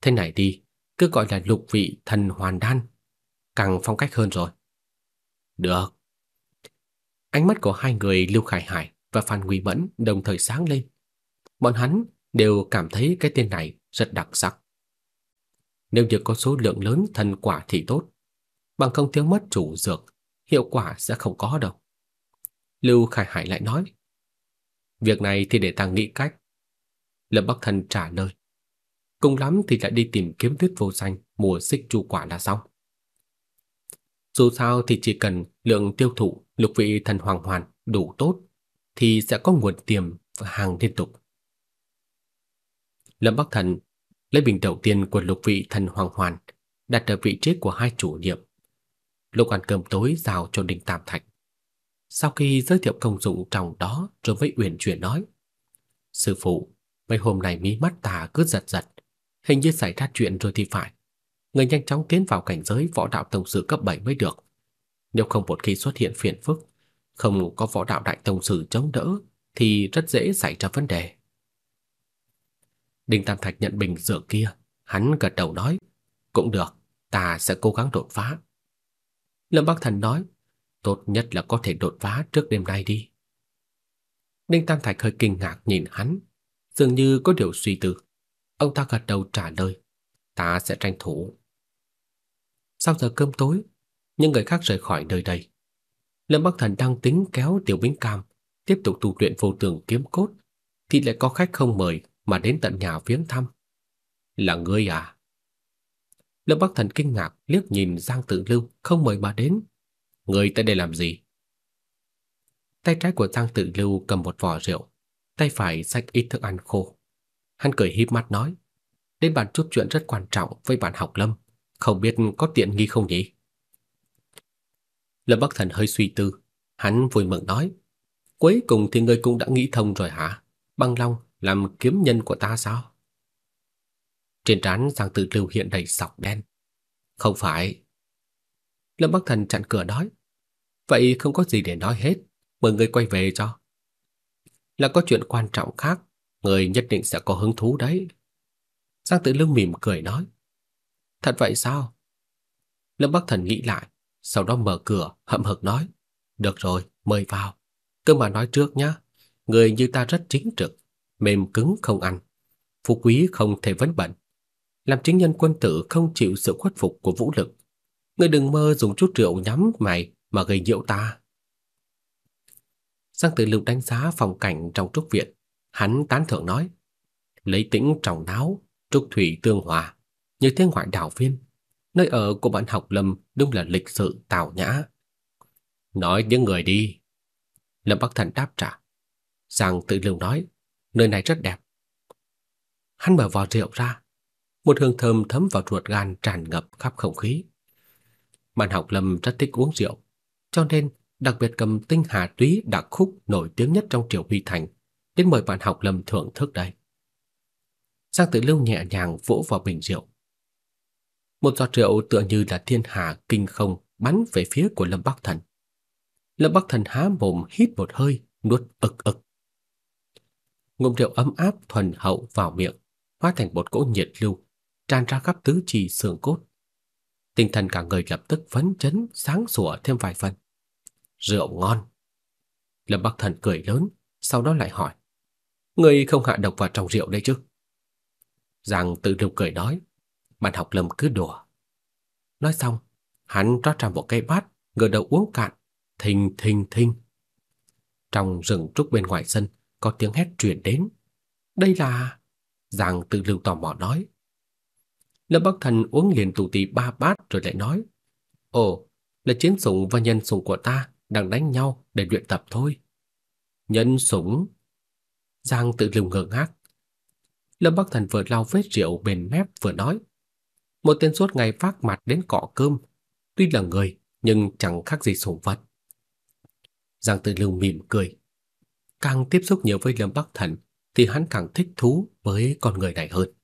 Thế này đi, cứ gọi là lục vị thần hoàn đan. Càng phong cách hơn rồi. Được. Ánh mắt của hai người Lưu Khải Hải và Phan Ngụy Mẫn đồng thời sáng lên. Bọn hắn đều cảm thấy cái tên này rất đặc sắc. Nếu như có số lượng lớn thần quả thì tốt, bằng không thiếu mất chủ dược, hiệu quả sẽ không có đâu. Lưu Khải Hải lại nói, việc này thì để ta nghĩ cách. Lâm Bắc Thần trả lời, cùng lắm thì lại đi tìm kiếm tuyết vô danh mùa xích chu quả là xong. Dù sao thì chỉ cần lượng tiêu thụ lục vị thần hoàng hoàn đủ tốt thì sẽ có nguồn tiềm và hàng liên tục. Lâm Bắc Thần lấy bình đầu tiên của lục vị thần hoàng hoàn đặt ở vị trí của hai chủ nhiệm. Lúc ăn cơm tối giao cho Đinh Tam Thạch. Sau khi giới thiệu công dụng trong đó rồi với Uyển chuyển nói. Sư phụ, mấy hôm nay mí mắt ta cứ giật giật. Hình như xảy ra chuyện rồi thì phải. Người nhanh chóng tiến vào cảnh giới võ đạo tổng sư cấp 7 mới được. Nếu không một khi xuất hiện phiền phức, không có võ đạo đại tổng sư chống đỡ thì rất dễ xảy ra vấn đề. Đinh Tam Thạch nhận bình rượu kia, hắn gật đầu nói, cũng được, ta sẽ cố gắng đột phá. Lâm Bắc Thần nói, tốt nhất là có thể đột phá trước đêm nay đi. Đinh Tam Thạch hơi kinh ngạc nhìn hắn, dường như có điều suy tư. Ông ta gật đầu trả lời, ta sẽ tranh thủ. Sau giờ cơm tối, những người khác rời khỏi nơi đây. Lâm Bắc Thần đang tính kéo Tiểu Bính Cam tiếp tục tu luyện vô tường kiếm cốt thì lại có khách không mời mà đến tận nhà viếng thăm. Là ngươi à? Lâm Bắc Thần kinh ngạc liếc nhìn Giang Tử Lưu không mời bà đến. Ngươi tới đây làm gì? Tay trái của Giang Tử Lưu cầm một vỏ rượu, tay phải xách ít thức ăn khô. Hắn cười híp mắt nói, đến bàn chút chuyện rất quan trọng với bạn học Lâm, không biết có tiện nghi không nhỉ? Lâm Bắc Thần hơi suy tư, hắn vui mừng nói, cuối cùng thì ngươi cũng đã nghĩ thông rồi hả? Băng Long làm kiếm nhân của ta sao? Trên trán Giang Tử Lưu hiện đầy sọc đen. Không phải. Lâm Bắc Thần chặn cửa nói. Vậy không có gì để nói hết, mời người quay về cho. Là có chuyện quan trọng khác, người nhất định sẽ có hứng thú đấy. Giang Tử Lưu mỉm cười nói. Thật vậy sao? Lâm Bắc Thần nghĩ lại, sau đó mở cửa, hậm hực nói. Được rồi, mời vào. Cứ mà nói trước nhá, người như ta rất chính trực, mềm cứng không ăn. Phú quý không thể vấn bận. Làm chính nhân quân tử không chịu sự khuất phục của vũ lực. Ngươi đừng mơ dùng chút rượu nhắm mày mà gây nhiễu ta. Giang Tử Lục đánh giá phòng cảnh trong trúc viện, hắn tán thưởng nói: "Lấy tĩnh trọng đáo, trúc thủy tương hòa, như thiên ngoại đảo viên, nơi ở của bạn học Lâm đúng là lịch sự tào nhã." Nói những người đi. Lâm Bắc thành đáp trả. Giang Tử Lục nói: nơi này rất đẹp. Hắn mở vò rượu ra, một hương thơm thấm vào ruột gan tràn ngập khắp không khí. Mạn Học Lâm rất thích uống rượu, cho nên đặc biệt cầm tinh hà túy đặc khúc nổi tiếng nhất trong triều Huy Thành đến mời bạn Học Lâm thưởng thức đây. Giang Tử Lưu nhẹ nhàng vỗ vào bình rượu. Một giọt rượu tựa như là thiên hà kinh không bắn về phía của Lâm Bắc Thần. Lâm Bắc Thần há mồm hít một hơi, nuốt ực ực ngụm rượu ấm áp thuần hậu vào miệng, hóa thành một cỗ nhiệt lưu, tràn ra khắp tứ chi xương cốt. Tinh thần cả người lập tức phấn chấn, sáng sủa thêm vài phần. Rượu ngon. Lâm Bắc Thần cười lớn, sau đó lại hỏi: "Ngươi không hạ độc vào trong rượu đây chứ?" Giang Tử Lục cười nói: "Bạn học Lâm cứ đùa." Nói xong, hắn rót ra một cái bát, ngửa đầu uống cạn, thình thình thình. Trong rừng trúc bên ngoài sân, có tiếng hét truyền đến. Đây là... Giang tự lưu tò mò nói. Lâm Bắc Thần uống liền tù tì ba bát rồi lại nói. Ồ, là chiến sủng và nhân sủng của ta đang đánh nhau để luyện tập thôi. Nhân sủng? Giang tự lưu ngơ ngác. Lâm Bắc Thần vừa lau vết rượu bền mép vừa nói. Một tên suốt ngày phát mặt đến cọ cơm. Tuy là người, nhưng chẳng khác gì sủng vật. Giang tự lưu mỉm cười. Càng tiếp xúc nhiều với Lâm Bắc Thần thì hắn càng thích thú với con người này hơn.